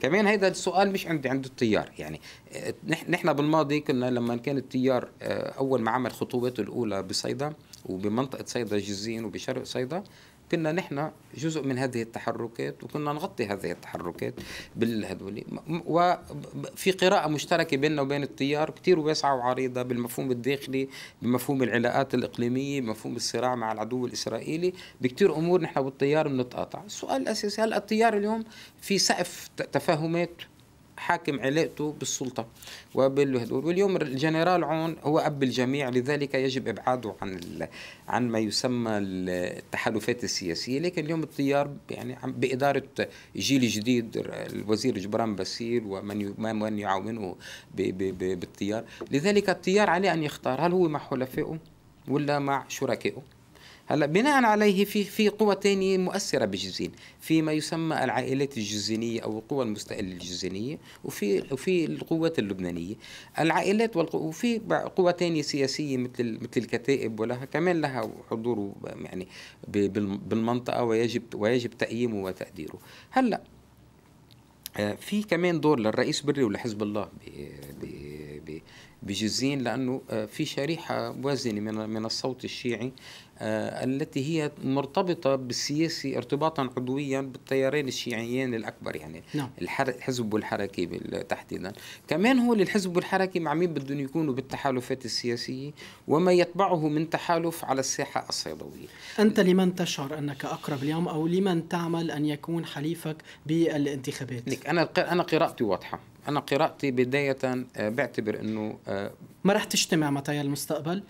كمان هيدا السؤال مش عندي عند التيار يعني آه، نحن بالماضي كنا لما كان التيار آه، اول ما عمل خطواته الاولى بصيدا وبمنطقه صيدا جزين وبشرق صيدا كنا نحن جزء من هذه التحركات وكنا نغطي هذه التحركات بالهذولي وفي قراءة مشتركة بيننا وبين التيار كثير واسعة وعريضة بالمفهوم الداخلي بمفهوم العلاقات الإقليمية بمفهوم الصراع مع العدو الإسرائيلي بكثير أمور نحن والتيار بنتقاطع السؤال الأساسي هل التيار اليوم في سقف تفاهمات حاكم علاقته بالسلطة وبالهدول واليوم الجنرال عون هو أب الجميع لذلك يجب إبعاده عن عن ما يسمى التحالفات السياسية لكن اليوم التيار يعني بإدارة جيل جديد الوزير جبران باسيل ومن من يعاونه بالتيار لذلك التيار عليه أن يختار هل هو مع حلفائه ولا مع شركائه هلا بناء عليه في في قوى ثانيه مؤثره بالجزين في ما يسمى العائلات الجزينيه او القوى المستقله الجزينيه وفي وفي القوات اللبنانيه العائلات والقوى وفي قوى ثانيه سياسيه مثل مثل الكتائب ولها كمان لها حضور يعني بالمنطقه ويجب ويجب تقييمه وتقديره هلا آه، في كمان دور للرئيس بري ولحزب الله بجزين لانه آه، في شريحه وازنه من من الصوت الشيعي آه، التي هي مرتبطة بالسياسي ارتباطا عضويا بالتيارين الشيعيين الأكبر يعني نعم. الحزب والحركة تحديدا كمان هو للحزب والحركة مع مين بدهم يكونوا بالتحالفات السياسية وما يتبعه من تحالف على الساحة الصيدوية أنت لمن تشعر أنك أقرب اليوم أو لمن تعمل أن يكون حليفك بالانتخابات أنا أنا قراءتي واضحة أنا قراءتي بداية آه، بعتبر أنه آه، ما رح تجتمع متى المستقبل؟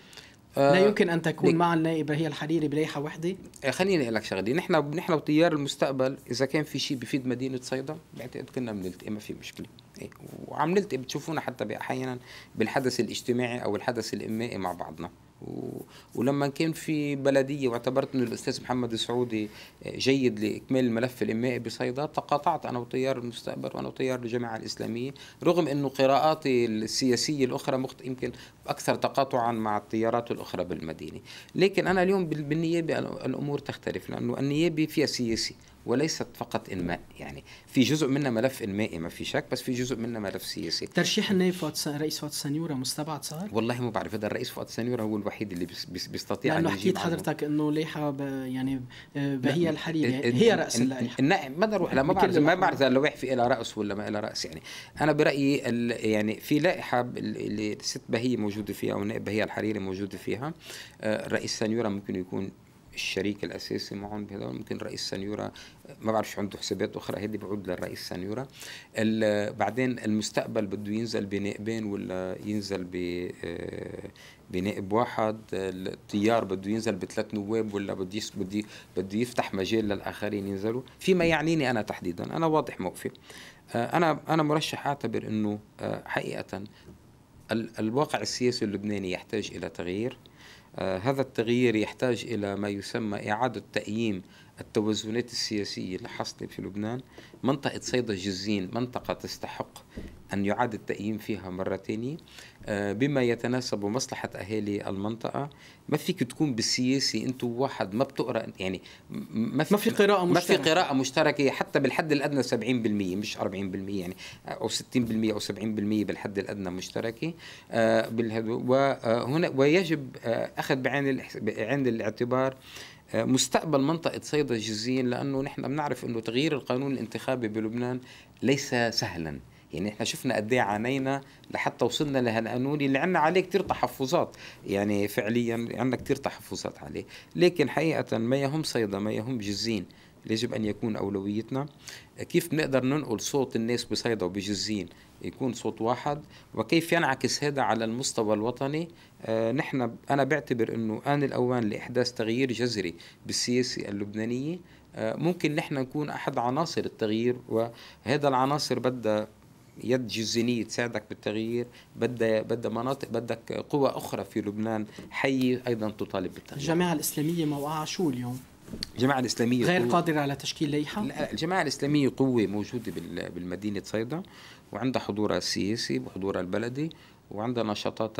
آه، لا يمكن ان تكون مع النائبه هي الحريري بلائحه وحده آه، خليني اقول لك شغله نحن نحن وتيار المستقبل اذا كان في شيء بفيد مدينه صيدا بعتقد كنا بنلتقي ما في مشكله إيه. وعم نلتقي بتشوفونا حتى احيانا بالحدث الاجتماعي او الحدث الامائي مع بعضنا و... ولما كان في بلديه واعتبرت انه الاستاذ محمد السعودي آه، جيد لاكمال الملف الامائي بصيدا تقاطعت انا وتيار المستقبل وانا وتيار الجامعه الاسلاميه رغم انه قراءاتي السياسيه الاخرى مخت... يمكن اكثر تقاطعا مع التيارات الاخرى بالمدينه لكن انا اليوم بالنيابه الامور تختلف لانه النيابه فيها سياسي وليست فقط انماء يعني في جزء منها ملف انمائي ما في شك بس في جزء منها ملف سياسي ترشيح النائب فؤاد رئيس فؤاد السنيوره مستبعد صار؟ والله ما بعرف اذا الرئيس فؤاد السنيوره هو الوحيد اللي بيستطيع لانه حكيت حضرتك انه لائحه يعني بهي الحريري يعني هي راس اللائحه النائب ما نروح لا ما بعرف ما بعرف اذا اللوائح في لها راس ولا ما لها راس يعني انا برايي يعني في لائحه اللي الست بهية موجوده فيها والنائب بهية الحريري موجوده فيها الرئيس آه، سنيوره ممكن يكون الشريك الاساسي معهم بهذول ممكن رئيس سنيوره ما بعرفش عنده حسابات اخرى هذه بعود للرئيس سنيوره بعدين المستقبل بده ينزل بنائبين ولا ينزل ب آه، بنائب واحد التيار بده ينزل بثلاث نواب ولا بده بده بده يفتح مجال للاخرين ينزلوا فيما يعنيني انا تحديدا انا واضح موقفي آه، انا انا مرشح اعتبر انه آه، حقيقه الواقع السياسي اللبناني يحتاج الى تغيير آه، هذا التغيير يحتاج إلى ما يسمى إعادة تأييم التوازنات السياسية اللي حصلت في لبنان منطقة صيدا جزين منطقة تستحق أن يعاد التقييم فيها مرة ثانية آه، بما يتناسب مصلحة أهالي المنطقة ما فيك تكون بالسياسي أنت واحد ما بتقرأ يعني ما في, ما في قراءة مشتركة ما في قراءة مشتركة حتى بالحد الأدنى 70% مش 40% يعني آه، أو 60% أو 70% بالحد الأدنى مشتركة آه، وهنا ويجب أخذ بعين الاعتبار آه، مستقبل منطقة صيدا جزين لأنه نحن بنعرف أنه تغيير القانون الانتخابي بلبنان ليس سهلاً يعني احنا شفنا قد ايه عانينا لحتى وصلنا لهالقانون اللي عندنا عليه كثير تحفظات يعني فعليا عندنا كثير تحفظات عليه لكن حقيقه ما يهم صيدا ما يهم جزين يجب ان يكون اولويتنا كيف بنقدر ننقل صوت الناس بصيدا وبجزين يكون صوت واحد وكيف ينعكس هذا على المستوى الوطني آه، نحن انا بعتبر انه ان الاوان لاحداث تغيير جذري بالسياسه اللبنانيه آه، ممكن نحن نكون احد عناصر التغيير وهذا العناصر بدها يد جزينيه تساعدك بالتغيير بدها بدها مناطق بدك قوى اخرى في لبنان حيه ايضا تطالب بالتغيير الجماعه الاسلاميه موقعها شو اليوم؟ الجماعة الإسلامية غير قوة. قادرة على تشكيل لائحة؟ لا الجماعة الإسلامية قوة موجودة بالمدينة صيدا وعندها حضورها السياسي وحضورها البلدي وعندها نشاطات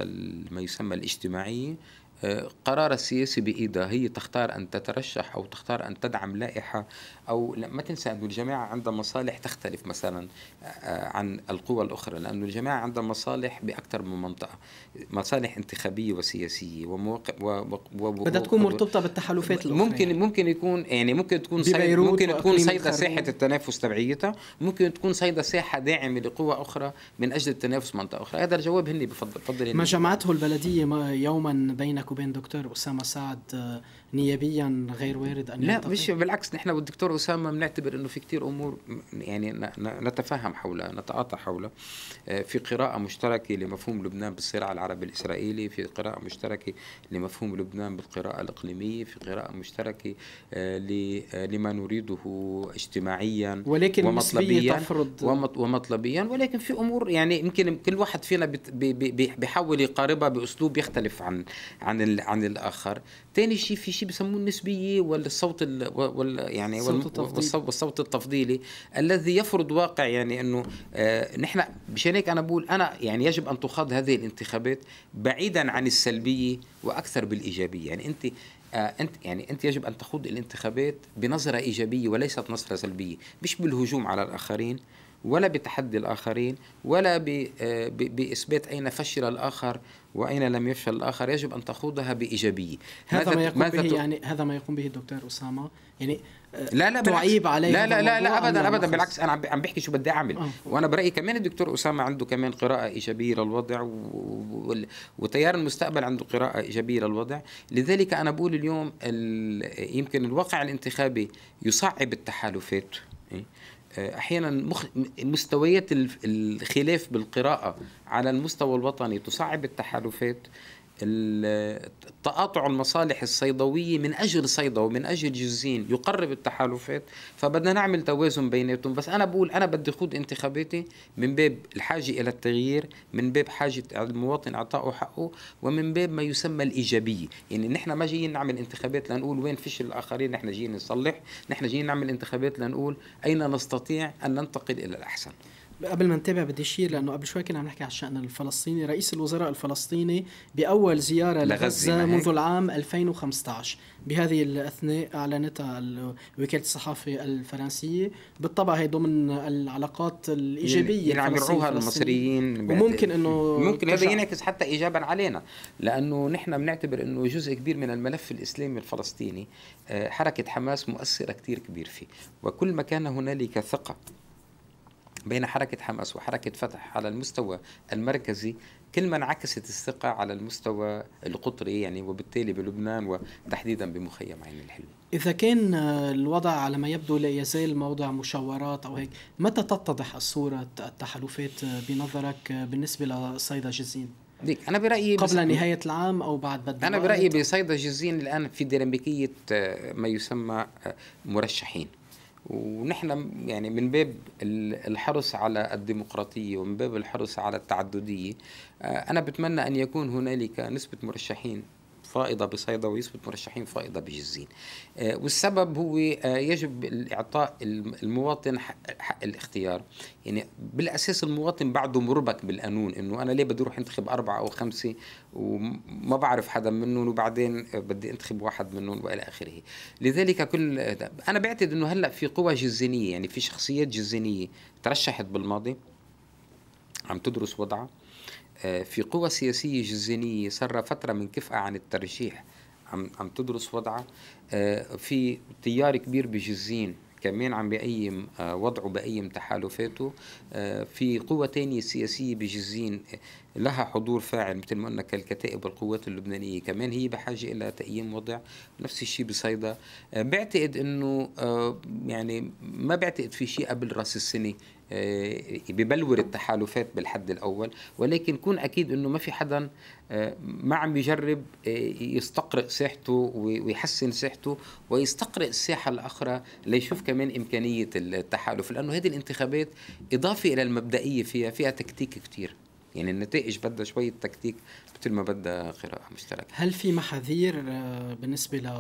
ما يسمى الاجتماعية آه، قرار السياسي بإيدها هي تختار أن تترشح أو تختار أن تدعم لائحة او ما تنسى انه الجماعه عندها مصالح تختلف مثلا آه، آه، عن القوى الاخرى لانه الجماعه عندها مصالح باكثر من منطقه مصالح انتخابيه وسياسيه ومواقع و... و... بدها تكون مرتبطه بالتحالفات الاخرى ممكن يعني. ممكن يكون يعني ممكن تكون صيد ممكن تكون صيدا ساحه التنافس تبعيتها ممكن تكون صيدا ساحه داعمه لقوى اخرى من اجل التنافس منطقه اخرى هذا الجواب هني بفضل بفضل ما جمعته البلديه يوما بينك وبين دكتور اسامه سعد آه، نيابيا غير وارد ان لا ينتقل. مش بالعكس نحن والدكتور اسامه بنعتبر انه في كثير امور يعني نتفاهم حولها نتقاطع حولها آه، في قراءه مشتركه لمفهوم لبنان بالصراع العربي الاسرائيلي في قراءه مشتركه لمفهوم لبنان بالقراءه الاقليميه في قراءه مشتركه آه، آه، لما نريده اجتماعيا ولكن ومطلبيا تفرض ومطلبيا ولكن في امور يعني يمكن كل واحد فينا بيحاول يقاربها باسلوب يختلف عن عن عن الاخر ثاني شيء في شيء بيسموه النسبيه ولا الصوت ال وال... يعني الصوت التفضيلي. والصوت, التفضيلي الذي يفرض واقع يعني انه آه نحن مشان هيك انا بقول انا يعني يجب ان تخاض هذه الانتخابات بعيدا عن السلبيه واكثر بالايجابيه يعني انت آه، انت يعني انت يجب ان تخوض الانتخابات بنظره ايجابيه وليست نظره سلبيه، مش بالهجوم على الاخرين ولا بتحدي الاخرين ولا آه، باثبات اين فشل الاخر واين لم يفشل الاخر يجب ان تخوضها بايجابيه هذا ما يقوم به يعني هذا ما يقوم به الدكتور اسامه يعني لا لا آه، تعيب عليه لا لا لا, لا ابدا ابدا بالعكس انا عم بحكي شو بدي اعمل آه. وانا برايي كمان الدكتور اسامه عنده كمان قراءه ايجابيه للوضع وتيار المستقبل عنده قراءه ايجابيه للوضع لذلك انا بقول اليوم ال... يمكن الواقع الانتخابي يصعب التحالفات إيه؟ احيانا مخ... مستويات الخلاف بالقراءه على المستوى الوطني تصعب التحالفات تقاطع المصالح الصيدويه من اجل صيدا ومن اجل جزين يقرب التحالفات فبدنا نعمل توازن بيناتهم بس انا بقول انا بدي خوض انتخاباتي من باب الحاجه الى التغيير من باب حاجه المواطن اعطائه حقه ومن باب ما يسمى الايجابيه يعني نحن ما جايين نعمل انتخابات لنقول وين فشل الاخرين نحن جايين نصلح نحن جايين نعمل انتخابات لنقول اين نستطيع ان ننتقل الى الاحسن قبل ما نتابع بدي اشير لانه قبل شوي كنا عم نحكي عن الشان الفلسطيني، رئيس الوزراء الفلسطيني باول زياره لغزه منذ العام 2015 بهذه الاثناء اعلنتها وكاله الصحافه الفرنسيه، بالطبع هي ضمن العلاقات الايجابيه اللي عم يرعوها المصريين وممكن انه ممكن هذا ينعكس حتى ايجابا علينا لانه نحن بنعتبر انه جزء كبير من الملف الاسلامي الفلسطيني آه، حركه حماس مؤثره كثير كبير فيه، وكل ما كان هنالك ثقه بين حركة حماس وحركة فتح على المستوى المركزي كل ما انعكست الثقة على المستوى القطري يعني وبالتالي بلبنان وتحديدا بمخيم عين الحلوة إذا كان الوضع على ما يبدو لا يزال موضع مشاورات أو هيك متى تتضح الصورة التحالفات بنظرك بالنسبة لصيدا جزين؟ ديك انا برايي قبل نهايه العام او بعد بدء انا برايي بصيدا جزين الان في ديناميكيه آه، ما يسمى آه، مرشحين ونحن يعني من باب الحرص على الديمقراطية ومن باب الحرص على التعددية آه، أنا بتمنى أن يكون هنالك نسبة مرشحين فائضة بصيدا ويثبت مرشحين فائضة بجزين آه، والسبب هو آه، يجب إعطاء المواطن حق الاختيار يعني بالأساس المواطن بعده مربك بالقانون إنه أنا ليه بدي أروح أنتخب أربعة أو خمسة وما بعرف حدا منهم وبعدين بدي أنتخب واحد منهم وإلى آخره لذلك كل أنا بعتقد إنه هلأ في قوى جزينية يعني في شخصيات جزينية ترشحت بالماضي عم تدرس وضعها في قوى سياسية جزينية صار فترة من كفأة عن الترشيح عم عم تدرس وضعها آه، في تيار كبير بجزين كمان عم بقيم آه، وضعه بقيم تحالفاته آه، في قوة تانية سياسية بجزين لها حضور فاعل مثل ما قلنا كالكتائب والقوات اللبنانية كمان هي بحاجة إلى تقييم وضع نفس الشيء بصيدا بعتقد أنه يعني ما بعتقد في شيء قبل رأس السنة آه، ببلور التحالفات بالحد الاول ولكن كون اكيد انه ما في حدا آه، ما عم يجرب آه، يستقرئ ساحته ويحسن ساحته ويستقرئ الساحه الاخرى ليشوف كمان امكانيه التحالف لانه هذه الانتخابات اضافه الى المبدئيه فيها فيها تكتيك كثير يعني النتائج بدها شويه تكتيك مثل ما بدها قراءة مشتركة هل في محاذير آه، بالنسبة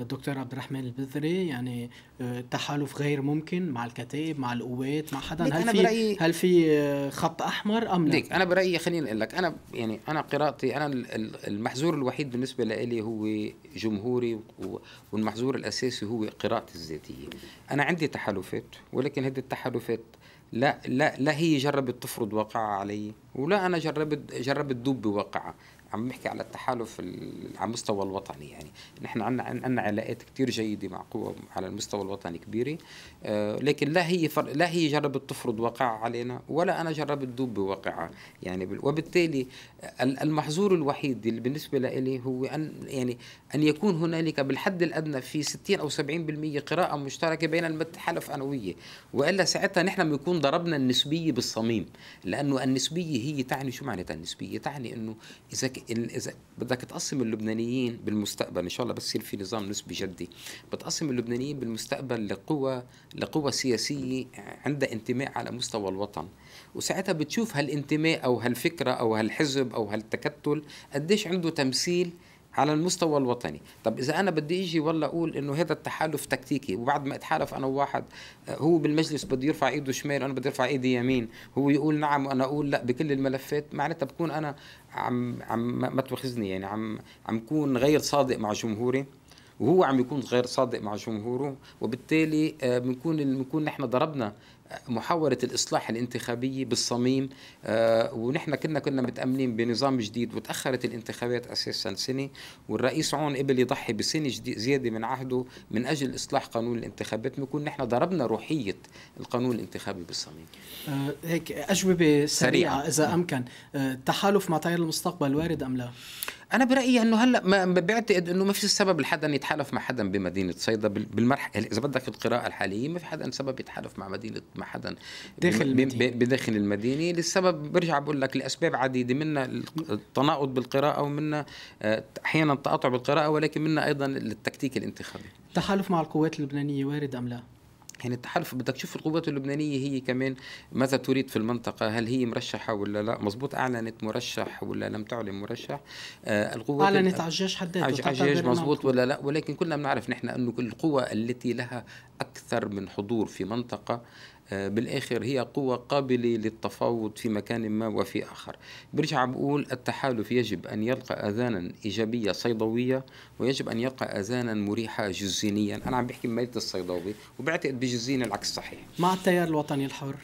للدكتور عبد الرحمن البذري يعني آه، تحالف غير ممكن مع الكتائب مع القوات مع حدا هل في هل آه، في خط أحمر أم لا؟ أنا برأيي خليني أقول لك أنا يعني أنا قراءتي أنا المحزور الوحيد بالنسبة لي هو جمهوري والمحزور الأساسي هو قراءتي الذاتية أنا عندي تحالفات ولكن هذه التحالفات لا لا لا هي جربت تفرض واقعها علي ولا انا جربت جربت دوب بواقعها عم بحكي على التحالف على المستوى الوطني يعني نحن عندنا عندنا علاقات كثير جيده مع قوى على المستوى الوطني كبيره آه، لكن لا هي فر... لا هي جربت تفرض واقعها علينا ولا انا جربت دوب بواقعها يعني وبالتالي المحظور الوحيد اللي بالنسبه لي هو ان يعني ان يكون هنالك بالحد الادنى في 60 او 70% قراءه مشتركه بين المتحالف وياه والا ساعتها نحن بنكون ضربنا النسبيه بالصميم لانه النسبيه هي تعني شو معناتها النسبيه تعني انه اذا اذا بدك تقسم اللبنانيين بالمستقبل ان شاء الله بس يصير في نظام نسبي جدي بتقسم اللبنانيين بالمستقبل لقوى لقوى سياسيه عندها انتماء على مستوى الوطن وساعتها بتشوف هالانتماء او هالفكره او هالحزب او هالتكتل قديش عنده تمثيل على المستوى الوطني طب اذا انا بدي اجي والله اقول انه هذا التحالف تكتيكي وبعد ما اتحالف انا وواحد آه، هو بالمجلس بده يرفع ايده شمال وانا بدي ارفع ايدي يمين هو يقول نعم وانا اقول لا بكل الملفات معناتها بكون انا عم عم ما تواخذني يعني عم عم كون غير صادق مع جمهوري وهو عم يكون غير صادق مع جمهوره وبالتالي آه، بنكون بنكون نحن ضربنا محاولة الإصلاح الانتخابية بالصميم آه، ونحن كنا كنا متأملين بنظام جديد وتأخرت الانتخابات أساسا سنة والرئيس عون قبل يضحي بسنة زيادة من عهده من أجل إصلاح قانون الانتخابات بنكون نحن ضربنا روحية القانون الانتخابي بالصميم آه، هيك أجوبة سريعة, سريعة. إذا أمكن التحالف آه، مع تغيير المستقبل وارد أم لا؟ انا برايي انه هلا ما بعتقد انه ما في سبب لحدا يتحالف مع حدا بمدينه صيدا بالمرحله يعني اذا بدك القراءه الحاليه ما في حدا سبب يتحالف مع مدينه مع حدا داخل المدينه بداخل المدينه للسبب برجع بقول لك لاسباب عديده منها التناقض بالقراءه ومنها آه، احيانا التقاطع بالقراءه ولكن منها ايضا التكتيك الانتخابي التحالف مع القوات اللبنانيه وارد ام لا؟ يعني التحالف بدك تشوف القوات اللبنانيه هي كمان ماذا تريد في المنطقه هل هي مرشحه ولا لا مزبوط اعلنت مرشح ولا لم تعلن مرشح آه القوات اعلنت عجاج الجيش عج... عجاج مزبوط ولا لا ولكن كلنا بنعرف نحن انه القوى التي لها اكثر من حضور في منطقه آه، بالاخر هي قوه قابله للتفاوض في مكان ما وفي اخر برجع بقول التحالف يجب ان يلقى اذانا ايجابيه صيدويه ويجب ان يلقى اذانا مريحه جزينيا انا عم بحكي بميزه الصيدوي وبعتقد بجزين العكس صحيح مع التيار الوطني الحر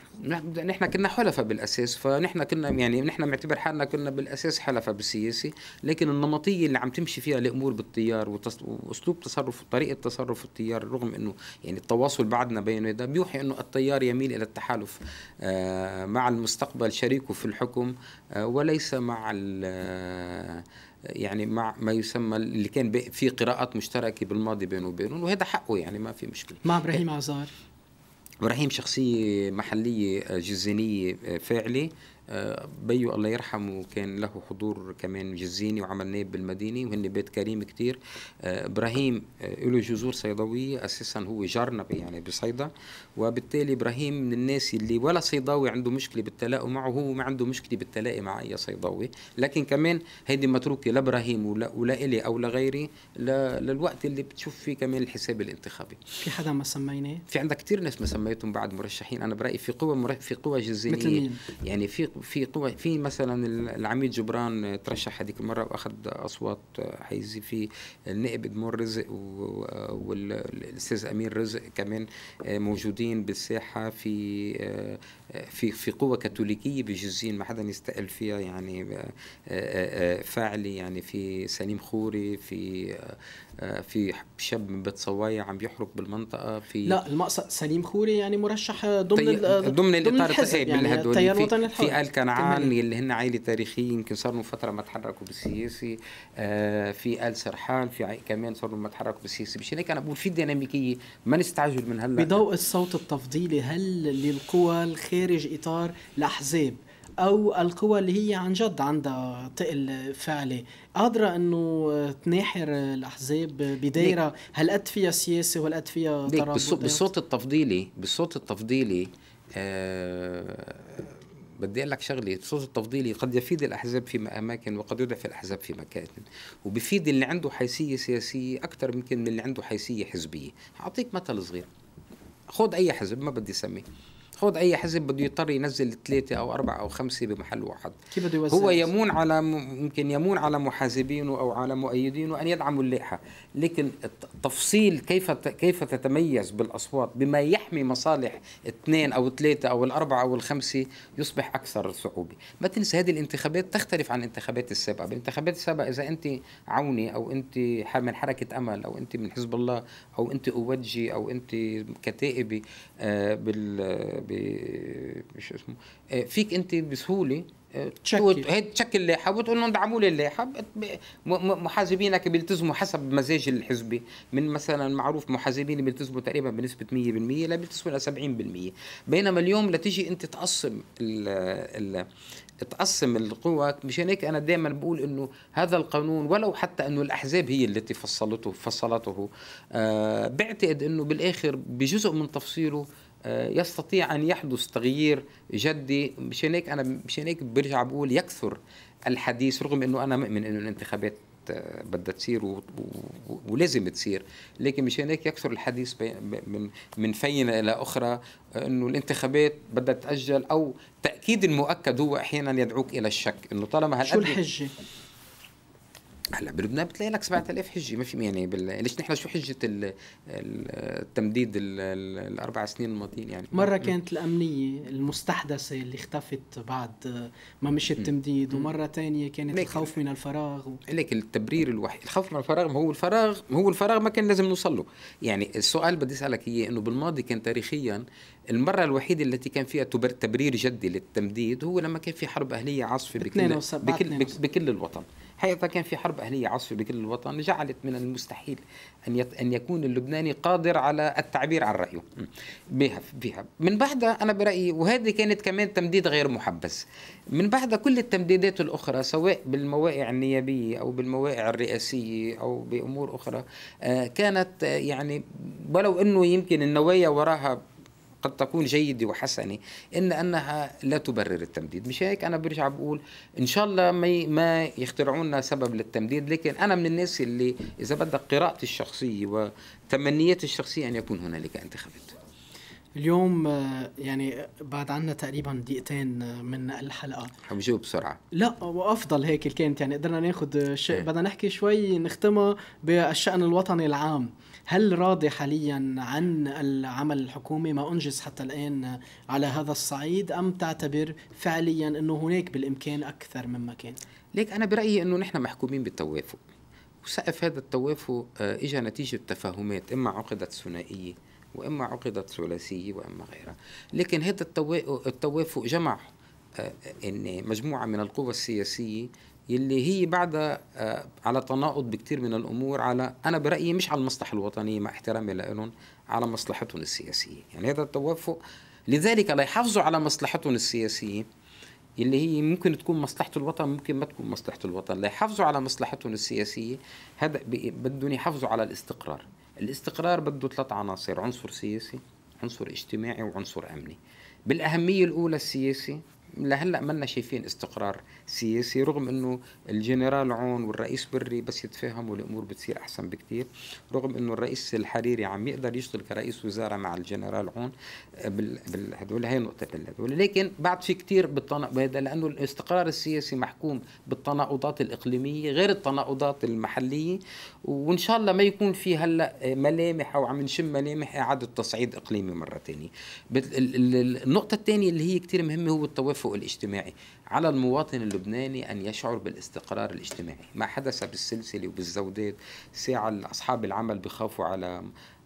نحن كنا حلفاء بالاساس فنحن كنا يعني نحن معتبر حالنا كنا بالاساس حلفاء بالسياسه لكن النمطيه اللي عم تمشي فيها الامور بالتيار واسلوب تصرف طريقه تصرف التيار رغم انه يعني التواصل بعدنا بين ده بيوحي انه التيار يميل الى التحالف آه، مع المستقبل شريكه في الحكم آه، وليس مع آه، يعني مع ما يسمى اللي كان في قراءات مشتركه بالماضي بينه وبينهم وهذا حقه يعني ما في مشكله مع ابراهيم عزار ورحيم شخصية محلية آه، جزينية آه، فاعلة بيو الله يرحمه كان له حضور كمان جزيني وعمل نائب بالمدينه وهن بيت كريم كتير ابراهيم له جذور صيدويه اساسا هو جارنا يعني بصيدا وبالتالي ابراهيم من الناس اللي ولا صيداوي عنده مشكله بالتلاقي معه هو ما عنده مشكله بالتلاقي مع اي صيدوي لكن كمان هيدي متروكه لابراهيم ولا ولا الي او لغيري للوقت اللي بتشوف فيه كمان الحساب الانتخابي في حدا ما سميناه في عندك كثير ناس ما سميتهم بعد مرشحين انا برايي في قوى في قوى جزائريه يعني في في قوى في مثلا العميد جبران ترشح هذيك المره واخذ اصوات حيزي في النائب دمر رزق والاستاذ امير رزق كمان موجودين بالساحه في في في قوى كاثوليكيه بجزين ما حدا يستقل فيها يعني فاعلي يعني في سليم خوري في آه، في شاب من بيت صوايا عم يحرق بالمنطقه في لا المقصد سليم خوري يعني مرشح ضمن طي... ضمن الاطار الحزب يعني التيار الوطني الحر في ال كنعان اللي هن عائله تاريخيه يمكن صار لهم فتره ما تحركوا بالسياسي آه في ال سرحان في عائل كمان لهم ما تحركوا بالسياسي مش هيك انا بقول في ديناميكيه ما نستعجل من هلا بضوء الصوت التفضيلي هل للقوى الخارج اطار الاحزاب او القوى اللي هي عن جد عندها تقل فعلي قادرة أنه تناحر الأحزاب بدايرة هل قد فيها سياسة وهل قد فيها ترابط بالصوت التفضيلي بالصوت التفضيلي آه بدي اقول لك شغله الصوت التفضيلي قد يفيد الاحزاب في اماكن وقد يضعف الاحزاب في مكان وبفيد اللي عنده حيثيه سياسيه اكثر يمكن من اللي عنده حيثيه حزبيه اعطيك مثل صغير خذ اي حزب ما بدي اسميه خود اي حزب بده يضطر ينزل ثلاثه او اربعه او خمسه بمحل واحد كيف بده يوزع هو يمون على ممكن يمون على محاسبينه او على مؤيدينه ان يدعموا اللائحه لكن تفصيل كيف كيف تتميز بالاصوات بما يحمي مصالح اثنين او ثلاثه او الاربعه او الخمسه يصبح اكثر صعوبه، ما تنسى هذه الانتخابات تختلف عن الانتخابات السابقه، بالانتخابات السابقه اذا انت عوني او انت من حركه امل او انت من حزب الله او انت اوجي او انت كتائبي آه، بال شو اسمه آه، فيك انت بسهوله تشكل تشكل لائحه وتقول لهم دعموا لي اللائحه محاسبينك بيلتزموا حسب مزاج الحزبي من مثلا معروف محاسبين بيلتزموا تقريبا بنسبه 100% لا بيلتزموا ل 70% بينما اليوم لتيجي انت تقسم ال ال تقسم القوى مشان هيك انا دائما بقول انه هذا القانون ولو حتى انه الاحزاب هي التي فصلته فصلته آه بعتقد انه بالاخر بجزء من تفصيله آه، يستطيع ان يحدث تغيير جدي مشان هيك انا مشان هيك برجع بقول يكثر الحديث رغم انه انا مؤمن انه الانتخابات آه، بدها تصير و... و... ولازم تصير لكن مشان هيك يكثر الحديث بي... من من فينه الى اخرى انه الانتخابات بدها تتاجل او تاكيد المؤكد هو احيانا يدعوك الى الشك انه طالما هالقد شو الحجه؟ هلا بلبنان بتلاقي لك 7000 حجه ما في يعني بال... ليش نحن شو حجه ال... التمديد ال... الاربع سنين الماضيين يعني مره كانت الامنيه المستحدثه اللي اختفت بعد ما مشي التمديد ومره ثانيه كانت الخوف من الفراغ و... لك التبرير الوحيد الخوف من الفراغ ما هو الفراغ ما هو الفراغ ما كان لازم نوصل له يعني السؤال بدي اسالك اياه انه بالماضي كان تاريخيا المره الوحيده التي كان فيها تبرير جدي للتمديد هو لما كان في حرب اهليه عاصفه بكل بكل, بكل الوطن حيث كان في حرب أهلية عصفة بكل الوطن جعلت من المستحيل أن أن يكون اللبناني قادر على التعبير عن رأيه بها فيها من بعدها أنا برأيي وهذه كانت كمان تمديد غير محبس من بعد كل التمديدات الأخرى سواء بالمواقع النيابية أو بالمواقع الرئاسية أو بأمور أخرى آه، كانت آه، يعني ولو أنه يمكن النوايا وراها قد تكون جيدة وحسنة إلا أنها لا تبرر التمديد مش هيك أنا برجع بقول إن شاء الله ما ما يخترعوا لنا سبب للتمديد لكن أنا من الناس اللي إذا بدك قراءتي الشخصية وتمنياتي الشخصية أن يكون هنالك انتخابات اليوم آه، يعني بعد عنا تقريبا دقيقتين آه، من الحلقه عم بسرعه لا وافضل هيك كانت يعني قدرنا ناخذ شيء إيه. بدنا نحكي شوي نختمها بالشان الوطني العام هل راضي حاليا عن العمل الحكومي ما أنجز حتى الآن على هذا الصعيد أم تعتبر فعليا أنه هناك بالإمكان أكثر مما كان؟ ليك أنا برأيي أنه نحن محكومين بالتوافق وسقف هذا التوافق آه، اجى نتيجة تفاهمات إما عقدت ثنائية واما عقدت ثلاثيه واما غيرها لكن هذا التوافق جمع آه، آه، ان مجموعه من القوى السياسيه يلي هي بعدها آه، على تناقض بكثير من الامور على انا برايي مش على المصلحه الوطنيه مع احترامي لهم على مصلحتهم السياسيه يعني هذا التوافق لذلك ليحافظوا على مصلحتهم السياسيه اللي هي ممكن تكون مصلحة الوطن ممكن ما تكون مصلحة الوطن ليحافظوا على مصلحتهم السياسية هذا بدهم يحافظوا على الاستقرار الاستقرار بده ثلاث عناصر عنصر سياسي عنصر اجتماعي وعنصر أمني بالأهمية الأولى السياسي لهلا منا شايفين استقرار سياسي رغم انه الجنرال عون والرئيس بري بس يتفاهموا الامور بتصير احسن بكثير رغم انه الرئيس الحريري عم يقدر يشتغل كرئيس وزاره مع الجنرال عون بالهدول هي نقطه هدول لكن بعد في كثير بالتناقض لانه الاستقرار السياسي محكوم بالتناقضات الاقليميه غير التناقضات المحليه وان شاء الله ما يكون في هلا ملامح او عم نشم ملامح اعاده تصعيد اقليمي مره ثانيه النقطه الثانيه اللي هي كثير مهمه هو التوافق التدفق الاجتماعي على المواطن اللبناني أن يشعر بالاستقرار الاجتماعي ما حدث بالسلسلة وبالزودات ساعة أصحاب العمل بخافوا على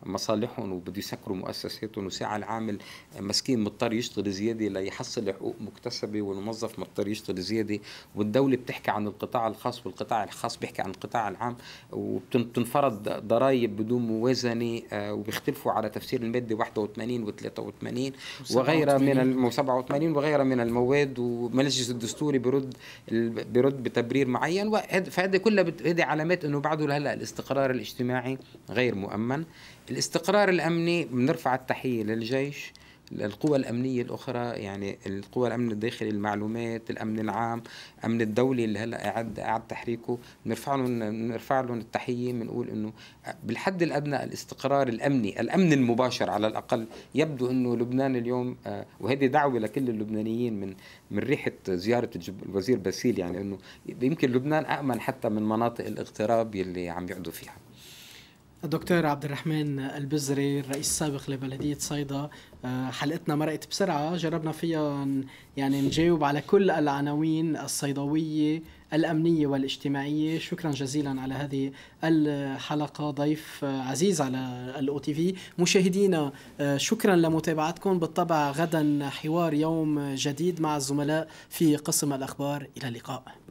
مصالحهم وبده يسكروا مؤسساتهم وساعة العامل مسكين مضطر يشتغل زيادة ليحصل حقوق مكتسبة والموظف مضطر يشتغل زيادة والدولة بتحكي عن القطاع الخاص والقطاع الخاص بيحكي عن القطاع العام وبتنفرض ضرائب بدون موازنة آه، وبيختلفوا على تفسير المادة 81 و 83 وغيرها من 87 وغيرها من المواد ومجلس الدستوري برد برد بتبرير معين فهذه كلها هذه علامات انه بعده لهلا الاستقرار الاجتماعي غير مؤمن الاستقرار الامني بنرفع التحيه للجيش القوى الأمنية الأخرى يعني القوى الأمن الداخلي المعلومات الأمن العام أمن الدولي اللي هلأ قاعد قاعد تحريكه بنرفع لهم بنرفع لهم التحية بنقول إنه بالحد الأدنى الاستقرار الأمني الأمن المباشر على الأقل يبدو إنه لبنان اليوم آه، وهذه دعوة لكل اللبنانيين من من ريحة زيارة الوزير باسيل يعني إنه يمكن لبنان أأمن حتى من مناطق الاغتراب يلي عم يقعدوا فيها دكتور عبد الرحمن البزري الرئيس السابق لبلدية صيدا آه، حلقتنا مرقت بسرعة جربنا فيها يعني نجاوب على كل العناوين الصيدوية الأمنية والاجتماعية شكرا جزيلا على هذه الحلقة ضيف آه، عزيز على الأو تي في مشاهدينا آه، شكرا لمتابعتكم بالطبع غدا حوار يوم جديد مع الزملاء في قسم الأخبار إلى اللقاء